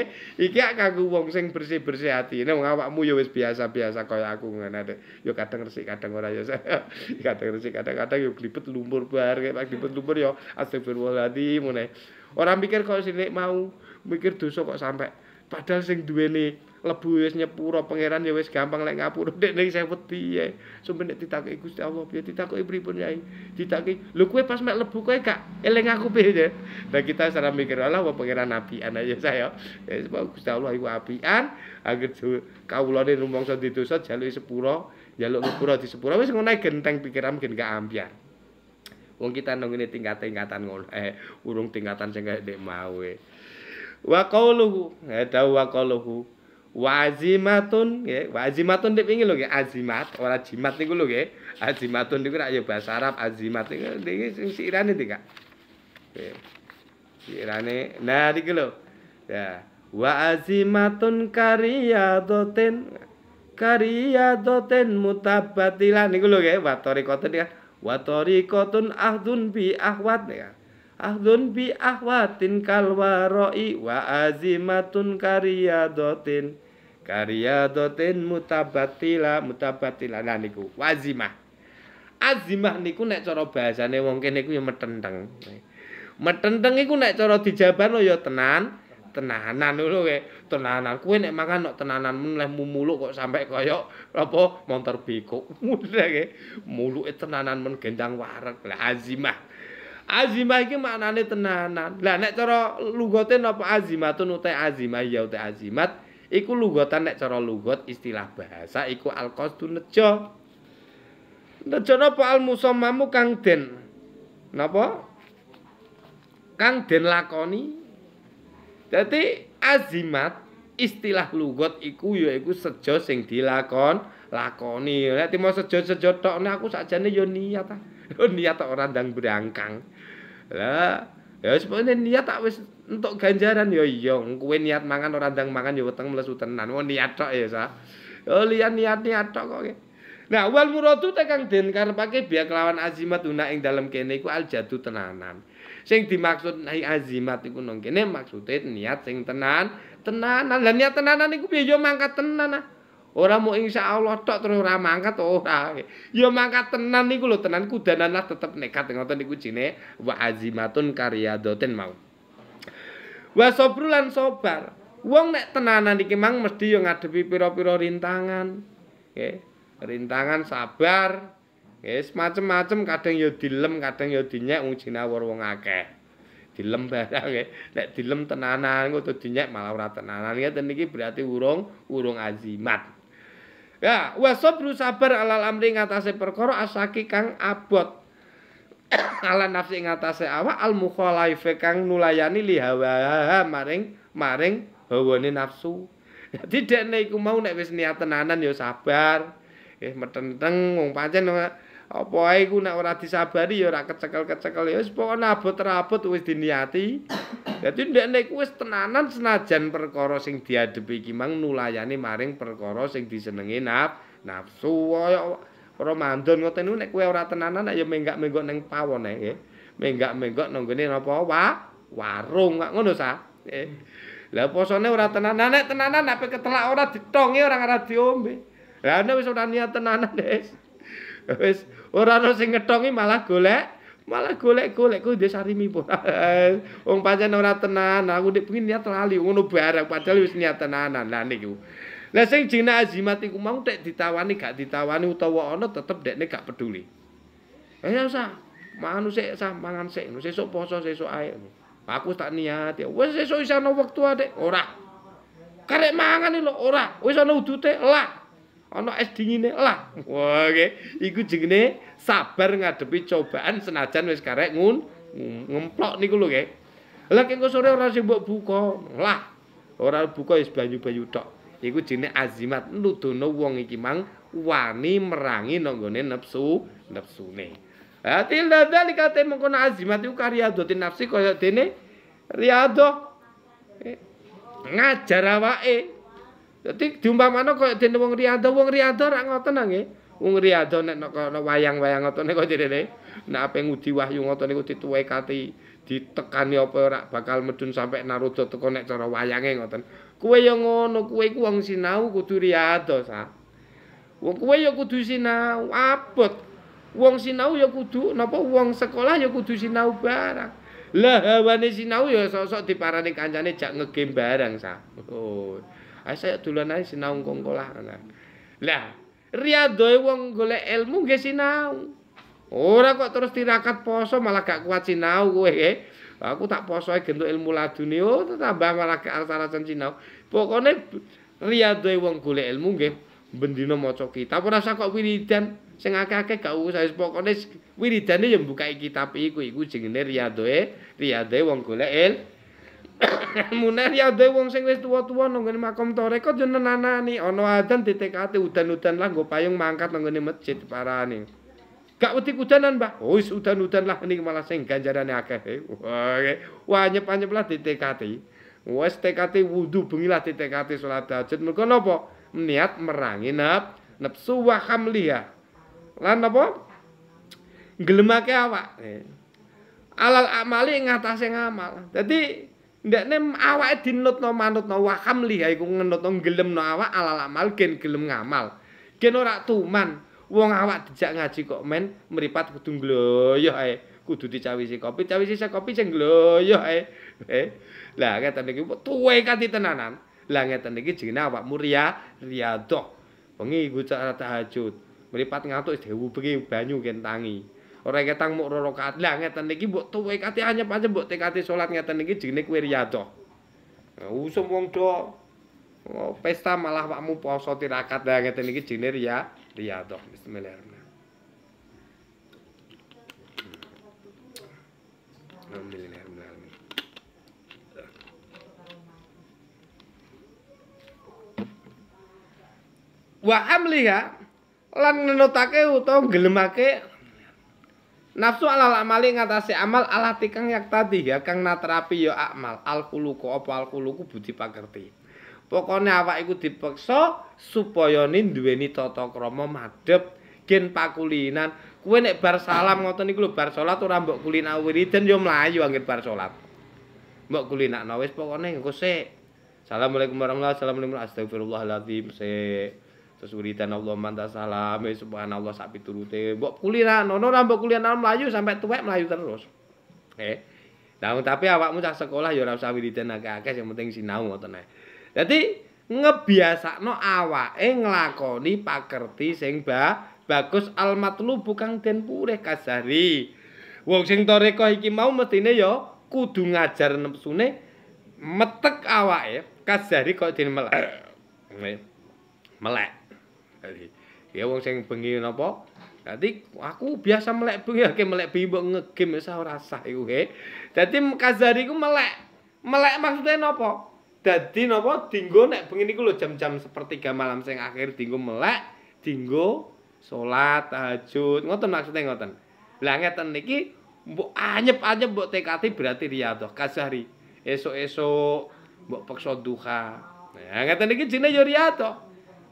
iki aku wong sing bersih-bersih hati ini wong awakmu ya wis biasa-biasa kaya aku ngene de kadang resik kadang ora *laughs* ya kadang resik kadang-kadang yo glipet lumpur bar kayak lumpur yo astagfirullahaladzim orang mikir kok sini mau mikir dosa kok sampai padahal sing duweni lebu wis nyepuro pangeran ya wis gampang lek ngapura *laughs* nek ning seweti ya sumpah nek ditakoki Gusti Allah piye ditakoki pripun yai ditakoki lho kowe pas mek lebu kowe gak eling aku piye *laughs* nah kita secara mikir Allah wa pangeran apian aja *laughs* saya ya sebab Gusti Allah iku apian agar kawulane rumangsa didosa jaluk sepuro jaluk ngepura di sepuro wis ngono genteng pikiran mungkin gak ampian Wong kita nang ngene tingkat-tingkatan ngono eh urung tingkatan sing gak mau. Eh wa qauluhu ya tau wa qauluhu wa azimatun ya wa azimatun dip lho ya azimat ora jimat niku lho ya azimatun niku rak ya bahasa Arab azimat niku sing sirane tiga, ya sirane nah dik lho ya wa azimatun kariyadoten kariyadoten mutabatilan niku lho ya wa tariqatun ya wa tariqatun ahdun bi ahwat ya Ahdun bi ahwatin kalwaroi wa azimatun karyadotin Karyadotin mutabatila mutabatila Nah niku wazimah Azimah niku nek cara bahasane wong kene iku ya metenteng. Metenteng iku nek cara dijaban ya tenan, tenanan lho kowe. Tenanan kowe nek mangan nek tenanan mleh mumuluk kok sampai kaya apa montor bekok. *laughs* Mulake muluke tenanan men gendang warek. Lah azimah. azimah iki maknane tenanan. Lah nek cara lugote napa azimatun utai azimah ya utai azimat iku lugotan nek cara lugot istilah bahasa iku alqasdun neja. Neja napa almusammamu kang den napa? Kang den lakoni. Dadi azimat istilah lugot iku ya iku sejo sing dilakon lakoni. Nek timo sejo-sejo tok nek aku sakjane ya niat ah. *laughs* Niat ora ndang brangkang. lah ya sebenarnya niat tak wis untuk ganjaran yo yo kue niat mangan orang dang mangan yo weteng melesu tenan mau oh, niat tok ya sa oh lihat niat niat tok kok nah wal muradu tekang den karepake biya kelawan azimat una ing dalem kene iku aljadu tenanan sing dimaksud nahi azimat iku nang kene maksude niat sing tenan tenanan lan niat tenanan iku biya yo mangkat tenan nah. Orang mau insyaallah tok terus ora mangkat ora. Ya mangkat tenan niku lho tenan ku dan lah tetep nekat ngoten niku jine wa azimatun karyadoten mau. Wa sabrulan sabar. Wong nek tenanan iki mang mesti yo ngadepi pira-pira rintangan. Nggih. Rintangan sabar. Wis macem-macem kadang yo dilem, kadang yo dinyek wong jinawur wong akeh. dilem *laughs* barang ya. Nek dilem tenanan kok dinyek malah ora tenanan. Ngeten niki berarti urung urung azimat. Ya, wa sabru sabar alal amri ngatasé perkara asaki kang abot. *coughs* ala nafsi ngatasé awak al mukhalaife kang nulayani li maring maring hawane nafsu. Dadi dekne iku mau nek wis niat tenanan ya sabar. Eh meteng-teng wong pancen apa ae nek ora disabari ya ora kecekel-kecekel ya wis pokoke abot-abot wis diniati. *clears throat* Dadi ndek nek wis tenanan senajan perkara sing diadepi iki mang nulayane maring perkara sing disenengi naf nafsu kaya ora mandon ngoten nek kowe ora tenanan nek ya menggak-menggok ning pawone nggih. Menggak-menggok nang ngene napa wa warung kok ngono sa. Lah posone ora tenanan nek tenanan apa ketelak ora ditongi ora ngara diombe. Lah nek wis ora niat tenanan nggih. *laughs* wis ora ana sing ngethongi malah golek malah golek golekku dhe sarimi po *laughs* wong pancen ora tenan aku pengin niat lali ngono bareng padahal wis niat tenanan lah niku lah sing jina iku mau tek ditawani gak ditawani utawa ana tetep dekne gak peduli eh, ya usah manu sik sik sesuk poso sesuk ae aku tak niat wis sesuk isa ana wektu adek ora karek mangan lho ora wis ana udute lah ana es dingine lah wah okay. iku jenenge sabar ngadepi cobaan senajan wis karek ngun ngemplok niku lho nggih lha kengko sore ora sing mbok buka lah ora buka wis banyu-banyu tok iku jenenge azimat nuduhno wong iki mang wani merangi nanggone nepsu nepsune ati lha dalika temen kono azimat iku karya dotin nafsi kaya dene riado eh, ngajar awake Dadi diumpamakno koyo dene wong riyanto, wong riyanto ra ngoten nggih. Wong riyanto nek ana wayang-wayang ngotone koyo dene. Nek ape ngudi wahyu ngotone iku dituwe kati, ditekani apa ora bakal medun sampai Naruto teko nek cara wayange ngoten. Kuwe ya ngono, kuwe iku wong sinau kudu riyanto sa. Wong kuwe ya kudu sinau abot. Wong sinau ya kudu napa wong sekolah ya kudu sinau barang. Lah hawane sinau ya sosok diparani kancane jak ngegem barang sa. Oh. Ah, saya duluan aja sinau ngkongkolah nah. Lah, riado wong golek ilmu nggih sinau. Ora kok terus tirakat poso malah gak kuat sinau kowe. Aku tak poso ae gentuk ilmu laduni oh tambah malah gak arsa-arsa sinau. Pokone riado wong golek ilmu nggih bendina maca kitab Tapi usah kok wiridan sing akeh-akeh gak usah pokone wiridane yo mbukai kitab iku iku jengene riadoe riadoe wong golek ilmu *coughs* Munah ya duwe wong sing wis tuwa-tuwa nang ngene makam toreko yo nenanani ana adzan ditekati udan-udan lah nggo payung mangkat nang ngene masjid parane. Gak wedi kudanan, Mbah. Oh, wis udan-udan lah ning malah sing ganjarane akeh. Wah, nyep-nyep lah ditekati. Wes tekati wudu bengi lah ditekati salat tahajud. Mergo napa? Niat merangi nap nafsu wa hamliha. Lan napa? Gelemake awak. Eh. Alal amali ngatasé ngamal. Dadi ndekne awake dinutno manutno wa hamli ha iku ngenutno no awak ala amal gen gelem ngamal gen ora tuman wong awak dijak ngaji kok men mripat kudu gloyoh ae kudu dicawisi kopi cawisi sa kopi sing gloyoh ae eh lah ngeten iki tuwe kanthi tenanan lah ngeten iki jenenge awak muria riyadhah wengi gucak tahajud mripat ngantuk dhewe banyu kentangi tangi Ora ketang muk roro kat Lah ngeten niki mbok tuwek ati hanya aja mbok tekati salat ngeten niki jenenge wiryato. Nah, usum wong do oh, pesta malah wakmu poso tirakat lah ngeten niki jenenge riya riyato. Bismillahirrahmanirrahim. Alhamdulillah. wa amliha lan nenotake utawa gelemake Nafsu alal amali ngatasi amal ala tikang yak tadi ya kang natrapi ya akmal al kuluku apa al kuluku budi pakerti. Pokoknya apa iku dipeksa supaya ini duweni toto kromo madep gen pakulinan. Kue nek bar salam ngoten iku lo bar sholat tuh mbok kulina wiridin yo melayu angin bar sholat. Mbok kulina nawis pokoknya ngkosek. Assalamualaikum warahmatullahi wabarakatuh. Astagfirullahaladzim. Assalamualaikum terus Allah manta salam subhanallah sapi turute mbok kuliah nono ra mbok kuliah alam melayu sampai tuwek melayu terus Oke. Eh, Namun tapi awakmu cah sekolah ya ora usah wiridan akeh sing penting sinau ngoten ae. Dadi ngebiasakno awake nglakoni pakerti sing ba bagus almatlu bukan den purih kasari. Wong sing toreko iki mau mestine ya kudu ngajar nepsune metek awake kasari kok den melek. Eh, melek. bali. Ya wong sing bengi napa? nanti aku biasa melek bengi ya melek bengi mbok nge-game wis ora sah iku he. Dadi mekazari ku melek. Melek maksudnya napa? Dadi napa dinggo nek bengi niku lho jam-jam seperti jam malam sing akhir dinggo melek, dinggo salat, tahajud. Ngoten maksudnya ngoten. Lah ngeten niki mbok anyep-anyep mbok TKT berarti riyadhah kazari. Esok-esok mbok peksa duha. Nah, ngeten niki jenenge yo riyadhah.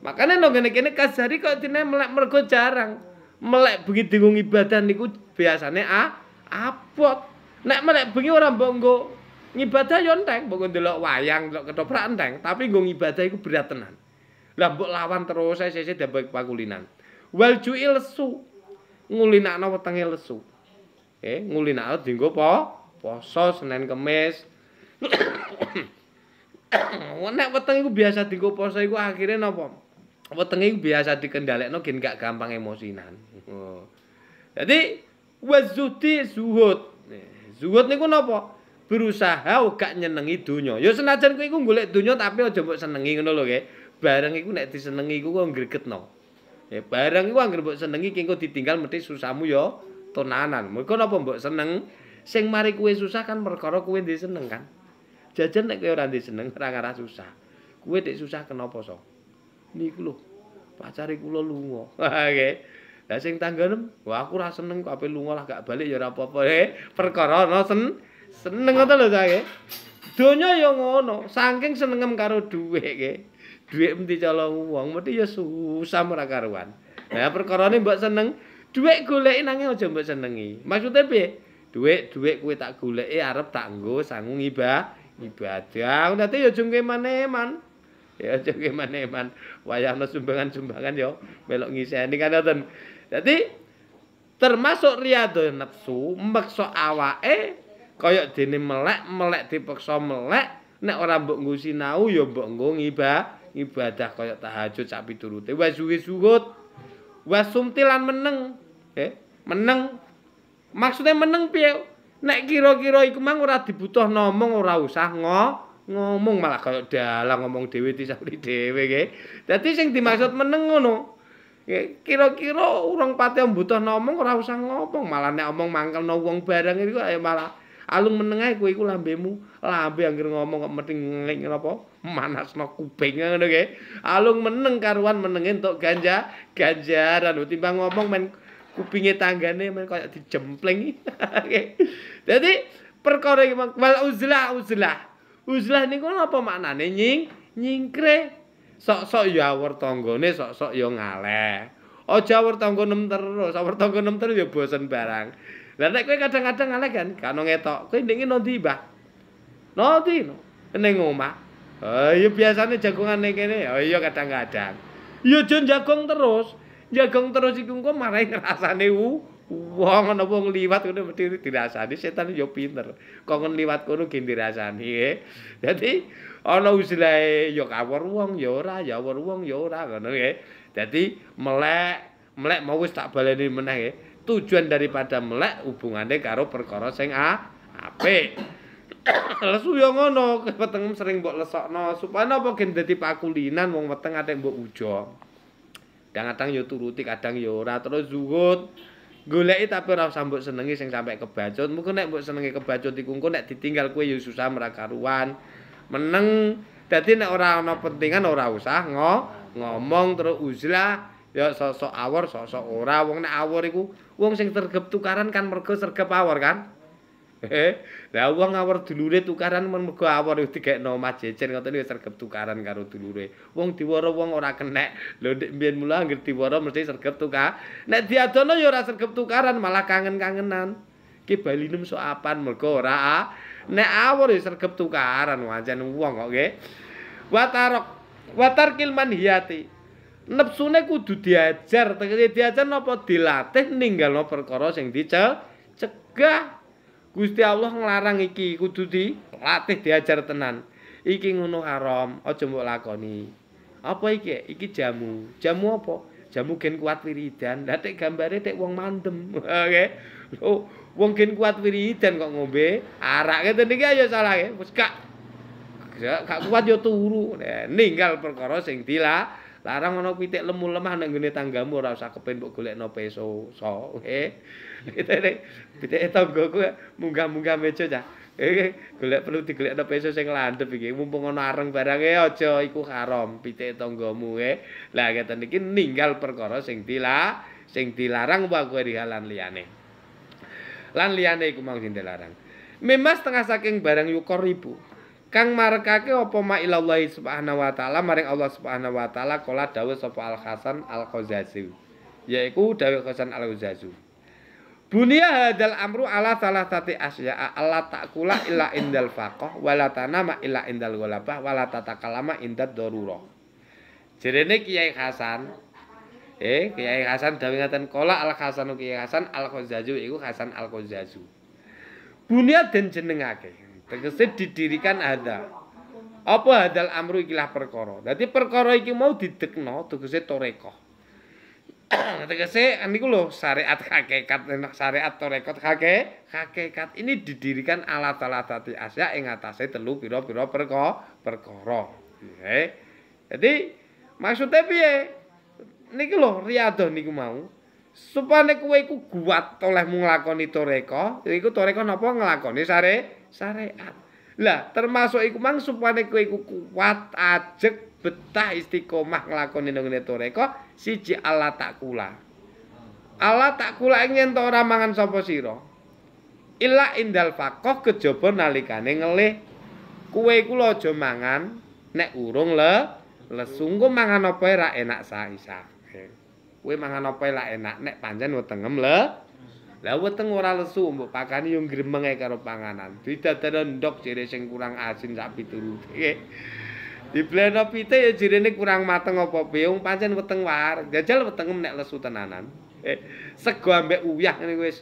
Makanya nang kene kasari kok tine melek mergo jarang. Melek bengi dengung ibadah niku biasanya ah, apot Nek melek bengi orang bongo nggo ngibadah yo ya enteng, mbok wayang, ndelok ketoprak enteng, tapi nggo ngibadah iku berat tenan. Lah mbok lawan terus saya sesuk dadi pakulinan. Wal ju'i lesu. nopo wetenge lesu. Eh, ngulinakno tinggo po poso Senin Kamis. *coughs* Nek weteng iku biasa dienggo poso iku akhire napa? wetenge biasa dikendalekno gen gak gampang emosinan. Oh. Jadi, wazuti zuhud. Eh, zuhud niku napa? Berusaha oh, gak nyenengi donya. Ya senajan kowe iku golek donya tapi aja mbok senengi ngono lho, Ge. Bareng iku nek disenengi iku kok gregetno. Ya eh, barang iku anggere mbok senengi kengko ditinggal mesti susahmu ya tonanan. Mergo napa mbok seneng? Sing mari kowe susah kan perkara kowe ndek seneng kan. Jajan nek kowe ora ndek seneng ora ngarah susah. Kowe nek susah kenapa sok? niku lho pacare kula lunga nggih *laughs* sing tanggane wah aku ra seneng kok ape lunga lah gak balik ya ora apa-apa eh perkara no seneng ngoten lho cah donya ya ngono saking senengem karo dhuwit nggih dhuwit mesti calon wong mesti ya susah ora karuan ya perkarane mbok seneng dhuwit goleki nanging aja mbok senengi maksude piye dhuwit dhuwit kuwi tak goleki arep tak nggo sangu ngibadah ibadah nanti ya jumke maneman ya jumke maneman wayah sumbangan sumbangan yo melok ngisi ini kan ngoten jadi termasuk riado nafsu mbekso awake kaya dene melek melek dipaksa melek nek ora mbok ngusi nau ya mbok nggo ibadah kaya tahajud sak piturute wa suwi suhud wa sumtilan meneng eh meneng maksudnya meneng piye nek kira-kira iku mang ora dibutuh nomong ora usah ngomong ngomong malah kaya dalang ngomong dhewe disauri dhewe ge. Dadi sing dimaksud meneng ngono. kira-kira urang pati butuh ngomong ora usah ngomong, malah nek ngomong mangkelno wong bareng iku kaya malah alung menengah kowe iku lambemu, lambe anggere ngomong kok meting ngopo? Manasno kuping ngono ge. Alung meneng karuan menenge entuk ganja, ganjaran timbang ngomong men kupinge tanggane men kaya dijempling. *laughs* Dadi perkara iki wal uzlah uzlah. Uzlah niku napa maknane nying nyingkre. Sok-sok ya wertanggone sok-sok ya ngaleh. Aja wertanggo nem terus, wertanggo nem terus ya bosen barang. Lah nek kowe kadang-kadang ngaleh kan, kan ngetok, kowe ndenge nondi, Mbah? Nondi? Ning omah. Oh, ya biasane jagongane kene. Oh iya kadang-kadang. Ya jon jagung terus. Jagung terus iku kok marai rasane u. wong ana wong liwat ngono mesti dirasani setan yo pinter. Kok ngon liwat kono ge dirasani. Eh. Dadi ana usilae yo kawur wong yo ora, ya awur wong yo ora ngono nggih. Eh. Dadi melek, melek mau wis tak baleni meneh nggih. Eh. Tujuan daripada melek hubungane karo perkara sing apik. *coughs* Lesu yo ngono, weteng sering mbok lesokno supaya apa ge dadi pakulinan wong weteng atek mbok ujo. Kadang-kadang yo turuti, kadang yo ora terus zuhud. goleki tapi ora usah mbok senengi sing sampe kebacut. Muga nek mbok senengi kebacut iku nek ditinggal kuwi ya susah merakaruan. Meneng dadi nek ora ana pentingan ora usah ngomong terus uzlah ya sosok awor sosok ora wong nek awor iku wong sing tergep tukaran kan mergo sergep awor kan. *laughs* Lah wong awar dulure tukaran men mego awer wis dikekno omah jejer ngoten wis sregep tukaran karo dulure. Wong diwara wong ora kenek. Lho nek mbiyen mula anggere diwara mesti sregep tukar. Nek diadono ya ora sregep tukaran malah kangen-kangenan. Ki Bali nem sok apan mergo ora ah. nek awar wis sregep tukaran wancen wong kok nggih. Watarok watarkil manhiati. Nepsune kudu diajar, diajar napa dilatih ninggalno perkara sing dicegah. Dice, Gusti Allah nglarang iki kudu di latih diajar tenan. Iki ngono haram, aja mbok lakoni. Apa iki? Iki jamu. Jamu apa? Jamu gen kuat wiridan. Lah tek gambare tek wong mandem. *laughs* Oke. Okay? wong gen kuat wiridan kok ngombe arake ten iki ayo salah e. Wes gak gak kuat yo turu. Ninggal perkara sing dilak. larang ana pitik lemu lemah nang gone tanggamu ora usah kepen mbok golekno peso so nggih pitik tanggoku munggah-munggah meja ya. nggih golek perlu digolekno peso sing landhep iki mumpung ana areng barange aja iku haram pitik tanggamu he. lah ngeten iki ninggal perkara sing dila sing dilarang wa kowe liyane lan liyane iku mang sing dilarang memang setengah saking barang yukor ribu kang marekake apa ma ilallah subhanahu wa taala maring Allah subhanahu wa taala kala dawuh sapa Al Hasan Al Khazazi yaiku dawuh Hasan Al Khazazi Bunia hadal amru ala salah tati asya'a Allah kula illa indal faqah wala tanama illa indal golabah wala tatakalama indad darurah Jerene Kiai Hasan eh Kiai Hasan dawuh ngaten kola Al Hasan Kiai Hasan Al Khazazi iku Hasan Al Khazazi Bunia dan jenengake tegese didirikan hadal apa hadal amru ikilah perkara dadi perkara iki mau didekno tegese toreko *clears throat* tegese niku lho syariat hakikat enak syariat toreko hakikat ini didirikan alat alat ati asya ing atase telu pira-pira perkara perkara nggih dadi maksude piye niku lho riyadhah niku mau supane kowe iku kuat olehmu nglakoni toreko iku toreko napa nglakoni sare Sare. lah termasuk iku mang supane kowe iku kuat ajek betah istiqomah nglakoni ngene toreko siji Allah takula Allah takula ingin to ora mangan sapa sira illa indal faqah kejaba nalikane ngelih kowe iku aja mangan nek urung le lesung mangan apa ora e, enak saisa. kue mangan apa lah enak nek panjen wetengem le lah weteng ora lesu mbok pakani yo gremeng karo panganan didadar ndok jere sing kurang asin sak piturute nggih dibleno pite ya jirene kurang mateng apa beung pancen weteng war jajal wetengem nek lesu tenanan eh, sego ambek uyah ngene wis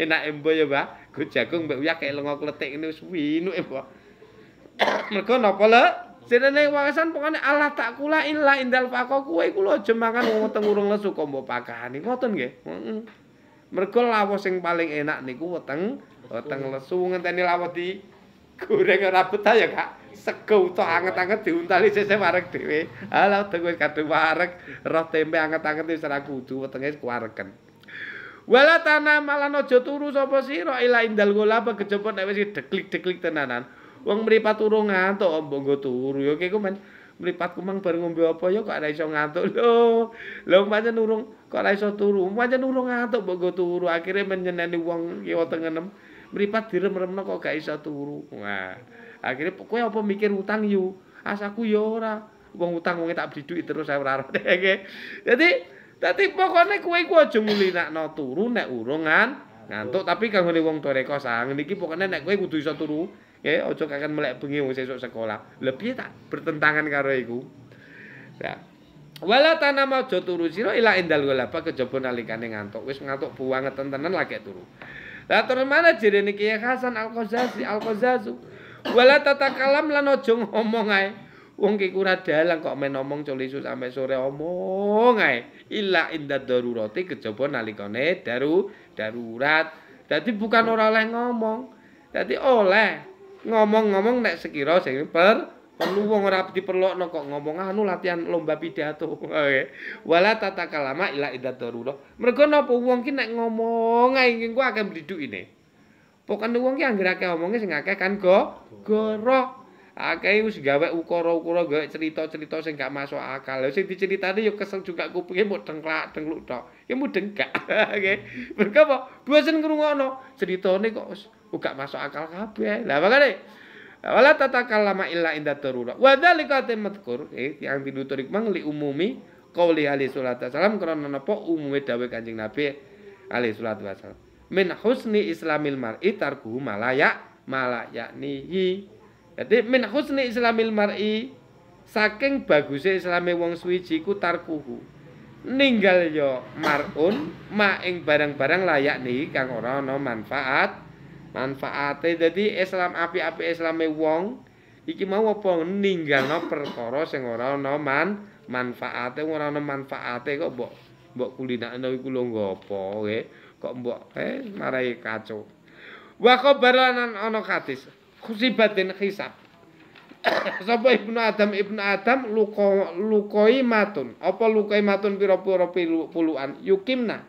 enak embo ya mbak go jagung mbek uyah kaya lengok letik ngene wis winuke mbok *coughs* mergo napa le Jenenge wangsan pokoke Allah tak kula illa indal pako kuwe iku lho aja mangan weteng urung lesu kombo pakane ngoten nggih. Heeh. Mergo lawuh sing paling enak niku weteng weteng lesu ngenteni lawuh di goreng ora betah ya Kak. Sego utuh anget-anget diuntali sese warek dhewe. ala weteng wis kadhe warek, roh tempe anget-anget wis ora kudu wetenge kuareken. Wala tanam ala aja turu sapa sira ila indal gola pegejepot nek wis deklik-deklik tenanan. Wong mripat turu ngantuk, mbok nggo turu. Yo kiku men mripatku mang bar ngombe apa ya kok ora iso ngantuk. Lho, *laughs* lho pancen urung kok ora iso turu. Pancen urung ngantuk mbok nggo turu. Akhire menyeneni wong kiwa tengenem. direm diremremno kok gak iso turu. Wah. Akhire kowe apa mikir utang yu? Asaku yo ora. Wong utang wong tak beli duit terus saya ora arep. *laughs* Dadi Jadi, dadi pokoknya kowe iku aja mulinakno turu nek urungan ngantuk tapi kanggo wong tore kosan niki pokoknya nek kowe kudu iso turu. ya ojo kangen melek bengi wong sesuk sekolah lebih tak bertentangan karo iku ya wala tanama ojo turu sira ila indal endal golapa kejaba nalikane ngantuk wis ngantuk buang tenan lagi turu lah terus mana jadi niki ya Hasan Al Qazazi Al Qazazu wala tata kalam lan ojo ngomong ae wong ki kura dalang kok men ngomong culisu sampai sore omong ae ila indah darurati kejaba nalikane daru darurat Jadi bukan orang oleh ngomong. Jadi oleh ngomong-ngomong nek sekira sing per perlu wong ora diperlokno kok ngomong anu latihan lomba pidato. Oke. Wala tata kalama ila idza darurah. Mergo napa wong ki nek ngomong ae ku akeh mbliduk ini. Pokoke wong ki anggere akeh omonge sing akeh kan go goro. Akeh wis gawe ukara-ukara gawe cerita-cerita sing gak masuk akal. Lah sing diceritani yo kesel juga kupinge mbok dengklak dengluk tok. Ya mudeng gak. *laughs* Oke. Mergo apa? Bosen ngrungokno ceritane kok Buka masuk akal kabeh. Lah makane wala tatakallama illa inda darura. Wa dzalika eh yang ditutur mang li umumi qauli alaihi salatu wasalam karena napa umume dawe Kanjeng Nabi alaihi sallallahu wasallam. Min husni islamil mar'i tarkuhu malaya nihi. Jadi min husni islamil mar'i saking bagusnya islami wong suwiji ku tarkuhu ninggal yo marun maing barang-barang layak nih kang orang no manfaat manfaate dadi Islam api-api islame wong iki mau apa ninggalno perkara sing ora ana man manfaate ora ana manfaate kok mbok mbok kulinakno iku lho ngopo nggih kok mbok eh marai kacau wa khabaranan ana hadis khusibatin khisab *coughs* sapa ibnu adam ibnu adam luka matun apa lukai matun pira-pira puluhan yukimna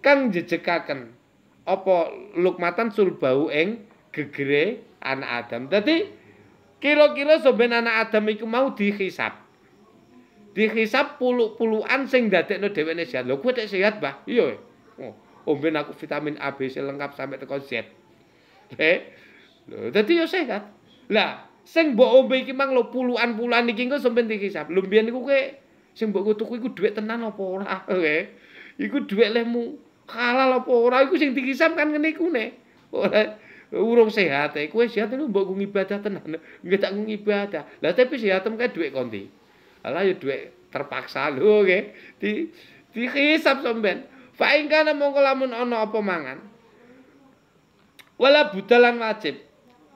kang jejekaken apa lukmatan sulbau ing gegere anak Adam. Dadi kira-kira sampeyan anak Adam iku mau dihisap. Dihisap puluk-pulukan sing dadekno dhewekne sehat. Lho kuwi tek sehat, Pak. Iya. Oh, omben oh, aku vitamin A, B, C lengkap sampai teko Z. Eh. Lho, dadi yo sehat. Lah, sing mbok ombe iki mang lho puluhan-puluhan iki engko sampeyan dihisap. Lho mbiyen iku kowe sing mbok tuku iku dhuwit tenan apa ora? Oke. Iku dhuwit lehmu. halal apa ora iku sing dikisam kan ngene iku ne. Ora urung sehat e. Kowe sehat lu mbok ngi ibadah tenan. Nggih tak ngi ibadah. Lah tapi sehat kan dhuwit kondi. Ala ya dhuwit terpaksa lho nggih. Di dikisam somben Fa ing kana mongko lamun ana apa mangan. Wala budalan wajib.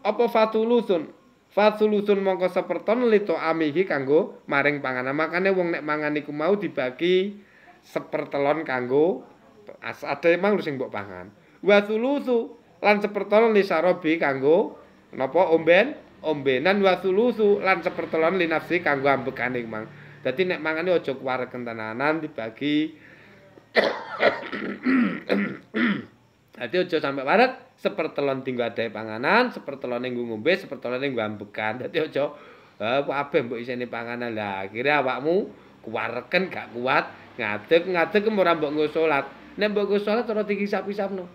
Apa fatulusun? Fatulusun mongko seperton lito amihi kanggo maring panganan. Makane wong nek mangan iku mau dibagi sepertelon kanggo Gitu. as Ada emang lu sing mbok pangan. Wa tsulusu lan sepertolon li sarobi kanggo napa omben ombenan wa tsulusu lan sepertolon li nafsi kanggo ambekane mang. Dadi nek mangane aja kuwareken tenanan dibagi Jadi aja sampe warat sepertelon tinggo ada panganan, sepertelon yang ngombe, sepertelon ning ambekan. Dadi aja eh kabeh mbok isine panganan. Lah akhire awakmu kuwareken gak kuat ngadeg ngadeg ora mbok ngusolat nek mbok salat ora dikisap-kisapno.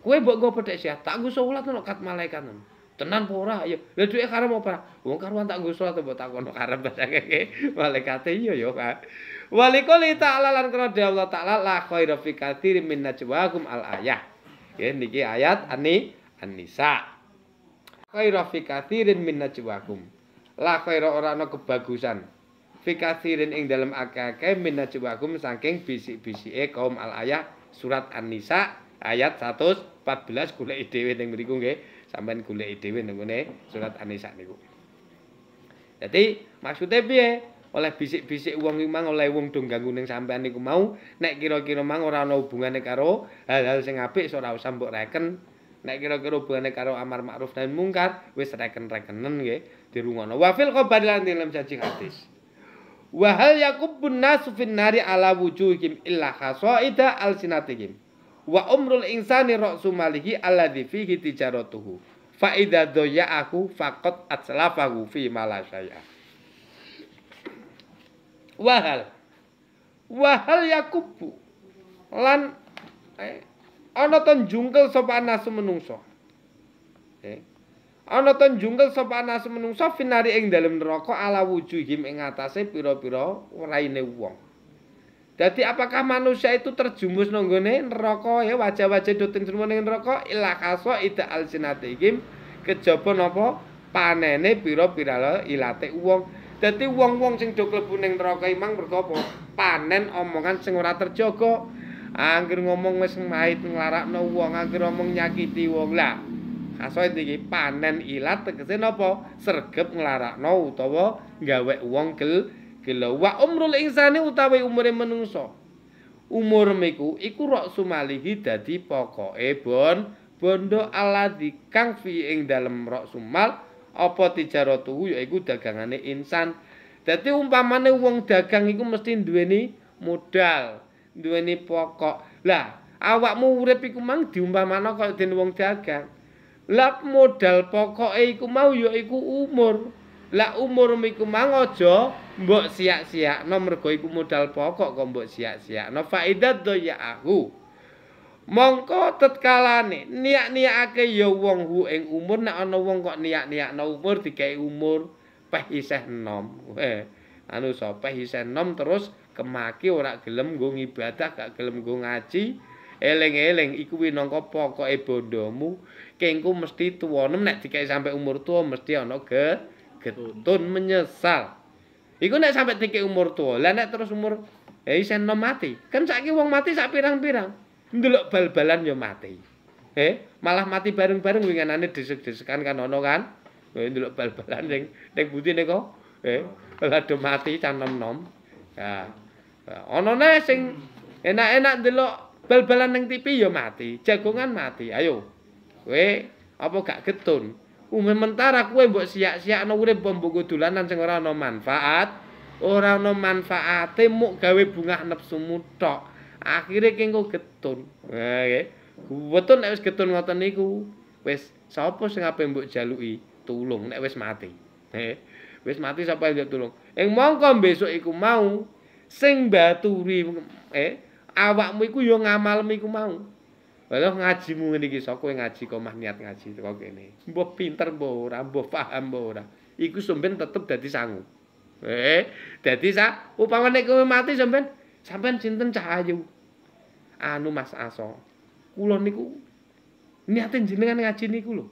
Kowe mbok go petek sih, tak go salat nang kat malaikat nang. Tenan po ora ya. Lah duwe karep apa? Wong karuan tak go salat mbok takon karep *laughs* Malaikate iya ya, Kak. Walikul ta'ala lan kana Allah ta'ala la khairu fi katsirin min najwaakum al ayah. Ya niki ayat ani An-Nisa. Khairu fi katsirin min najwaakum. La khairu ora ana kebagusan. fikasirin ing dalam akeh-akeh minajwakum saking bisik-bisike kaum al ayah surat An-Nisa ayat 114 golek dhewe ning mriku nggih sampai golek dhewe nggone surat An-Nisa niku Jadi maksudnya oleh bisik-bisik uang iki mang oleh uang do ganggu ning sampean niku mau nek kira-kira mang ora no hubungane karo hal-hal sing apik ora usah reken nek kira-kira hubungane karo amar ma'ruf dan mungkar wes reken-rekenen nggih dirungono wafil qabari di dalam saji hadis Wa hal yakubbun nasu fin nari ala wujuhim illa khasaida alsinatihim. Wa umrul insani ra'su malihi alladhi fihi tijaratuhu. Fa idza doya'ahu faqad atslafahu fi ma la syai'a. Wahal wahal yakubu lan eh, ana ton jungkel sapa nasu menungso ana ten jungkel sapa nas menungso finari ing dalem neraka ala wujuhim ing atase pira-pira raine wong dadi apakah manusia itu terjumus nang gone neraka ya wajah-wajah doten semu ning neraka ila kaso ida alsinatikim kejaba napa panene pira-pira ilate wong dadi wong-wong sing do klebu ning neraka imang mergo apa panen omongan sing ora terjaga Angger ngomong wis mahit nglarakno wong, angger ngomong nyakiti wong. Lah, hasoid iki panen ilat tegese napa sregep nglarakno utawa gawe wong gel gelowa umrul insani utawa umure menungso umur miku iku rok sumalihi dadi pokoke bon bondo aladi kang fi ing dalem rok sumal apa tijaratu yaiku dagangane insan dadi umpamane wong dagang iku mesti duweni modal duweni pokok lah awakmu urip iku mang diumpamana kok den wong dagang Lah modal pokoke iku mau ya iku umur. Lah umur miku mang aja mbok sia-siak nomor go iku modal pokok kok mbok sia-siak. No faidat do ya aku. Mongko tetkalane niat-niatake ya wong hu umur nek ana wong kok niat-niatno umur dikai umur peh isih enom. Eh, anu so isih enom terus kemaki ora gelem nggo ibadah gak gelem nggo ngaji. Eling-eling iku winangka pokoke bondomu. kengku mesti tuwa nem nek dikai sampe umur tuwa mesti ana ge getun menyesal iku nek sampe dikai umur tuwa lah nek terus umur eh isen nom mati kan saiki wong mati sak pirang-pirang ndelok bal-balan yo mati eh malah mati bareng-bareng winganane disek-disekan. kan ana kan eh ndelok bal-balan sing ning butine kok eh lah mati can nom-nom ya ana nah, sing enak-enak ndelok bal-balan ning TV yo mati jagongan mati ayo kowe apa gak getun umpama mentara kowe mbok siak siakno urip mbok dolanan sing ora ana manfaat ora ana manfaate muk gawe bungah nepsumu tok akhire kengko getun nggih kuwetun nek wis getun ngoten niku wis sapa sing ape mbok jaluki tulung nek wis mati nggih wis mati sapa sing tulung ing mongko besok iku mau sing baturi eh awakmu iku yo ngamalmu iku mau Lha ngajimu ngene iki sapa kowe ngaji kok mah niat ngaji kok kene. Mbok pinter mbok ora, mbok paham mbok ora. Iku sampean tetep dadi sangu. Heh, dadi sa upama nek kowe mati sampean sampean sinten cahayu. Anu Mas Aso. Kula niku niate jenengan ngaji niku lho.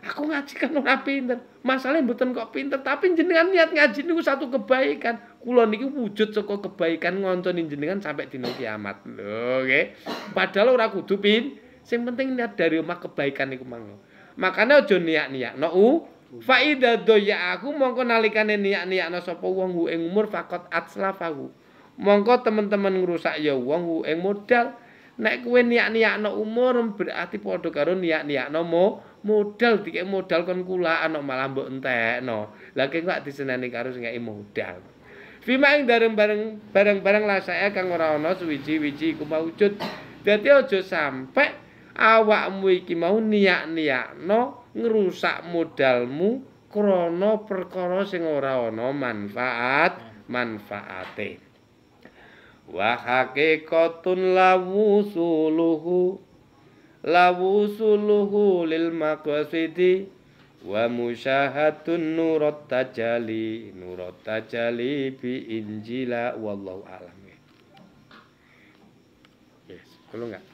aku ngaji kan ora pinter. Masalahe mboten kok pinter, tapi jenengan niat ngaji niku satu kebaikan. kula niki wujud saka kebaikan ngonconi jenengan sampe dina kiamat. Lho, nggih. Padahal ora kudu pin, sing penting niat dari kebaikan niku mang. Makane aja niat-niat. No u fa idza dayaku mongko nalikane niat-niatno sapa wong hu ing umur faqat atslafahu. Mongko teman-teman ngerusak ya wong ing modal. Nek kowe niat-niatno umur berarti padha karo niat-niatno mo modal dikek modal kon kula anak malah mbok entekno. Lah kek kok diseneni karo sing modal. Fima bareng bareng bareng bareng lasae kang ora ana suwiji wiji iku maujud. Dadi aja sampe awakmu iki mau niak-niakno ngerusak modalmu krana perkara sing ora ana manfaat manfaate. Wa haqiqatun lawusuluhu lawusuluhu lil maqsadi wa musyahatun nurat tajali nurat tajali bi injila wallahu alam yes perlu nggak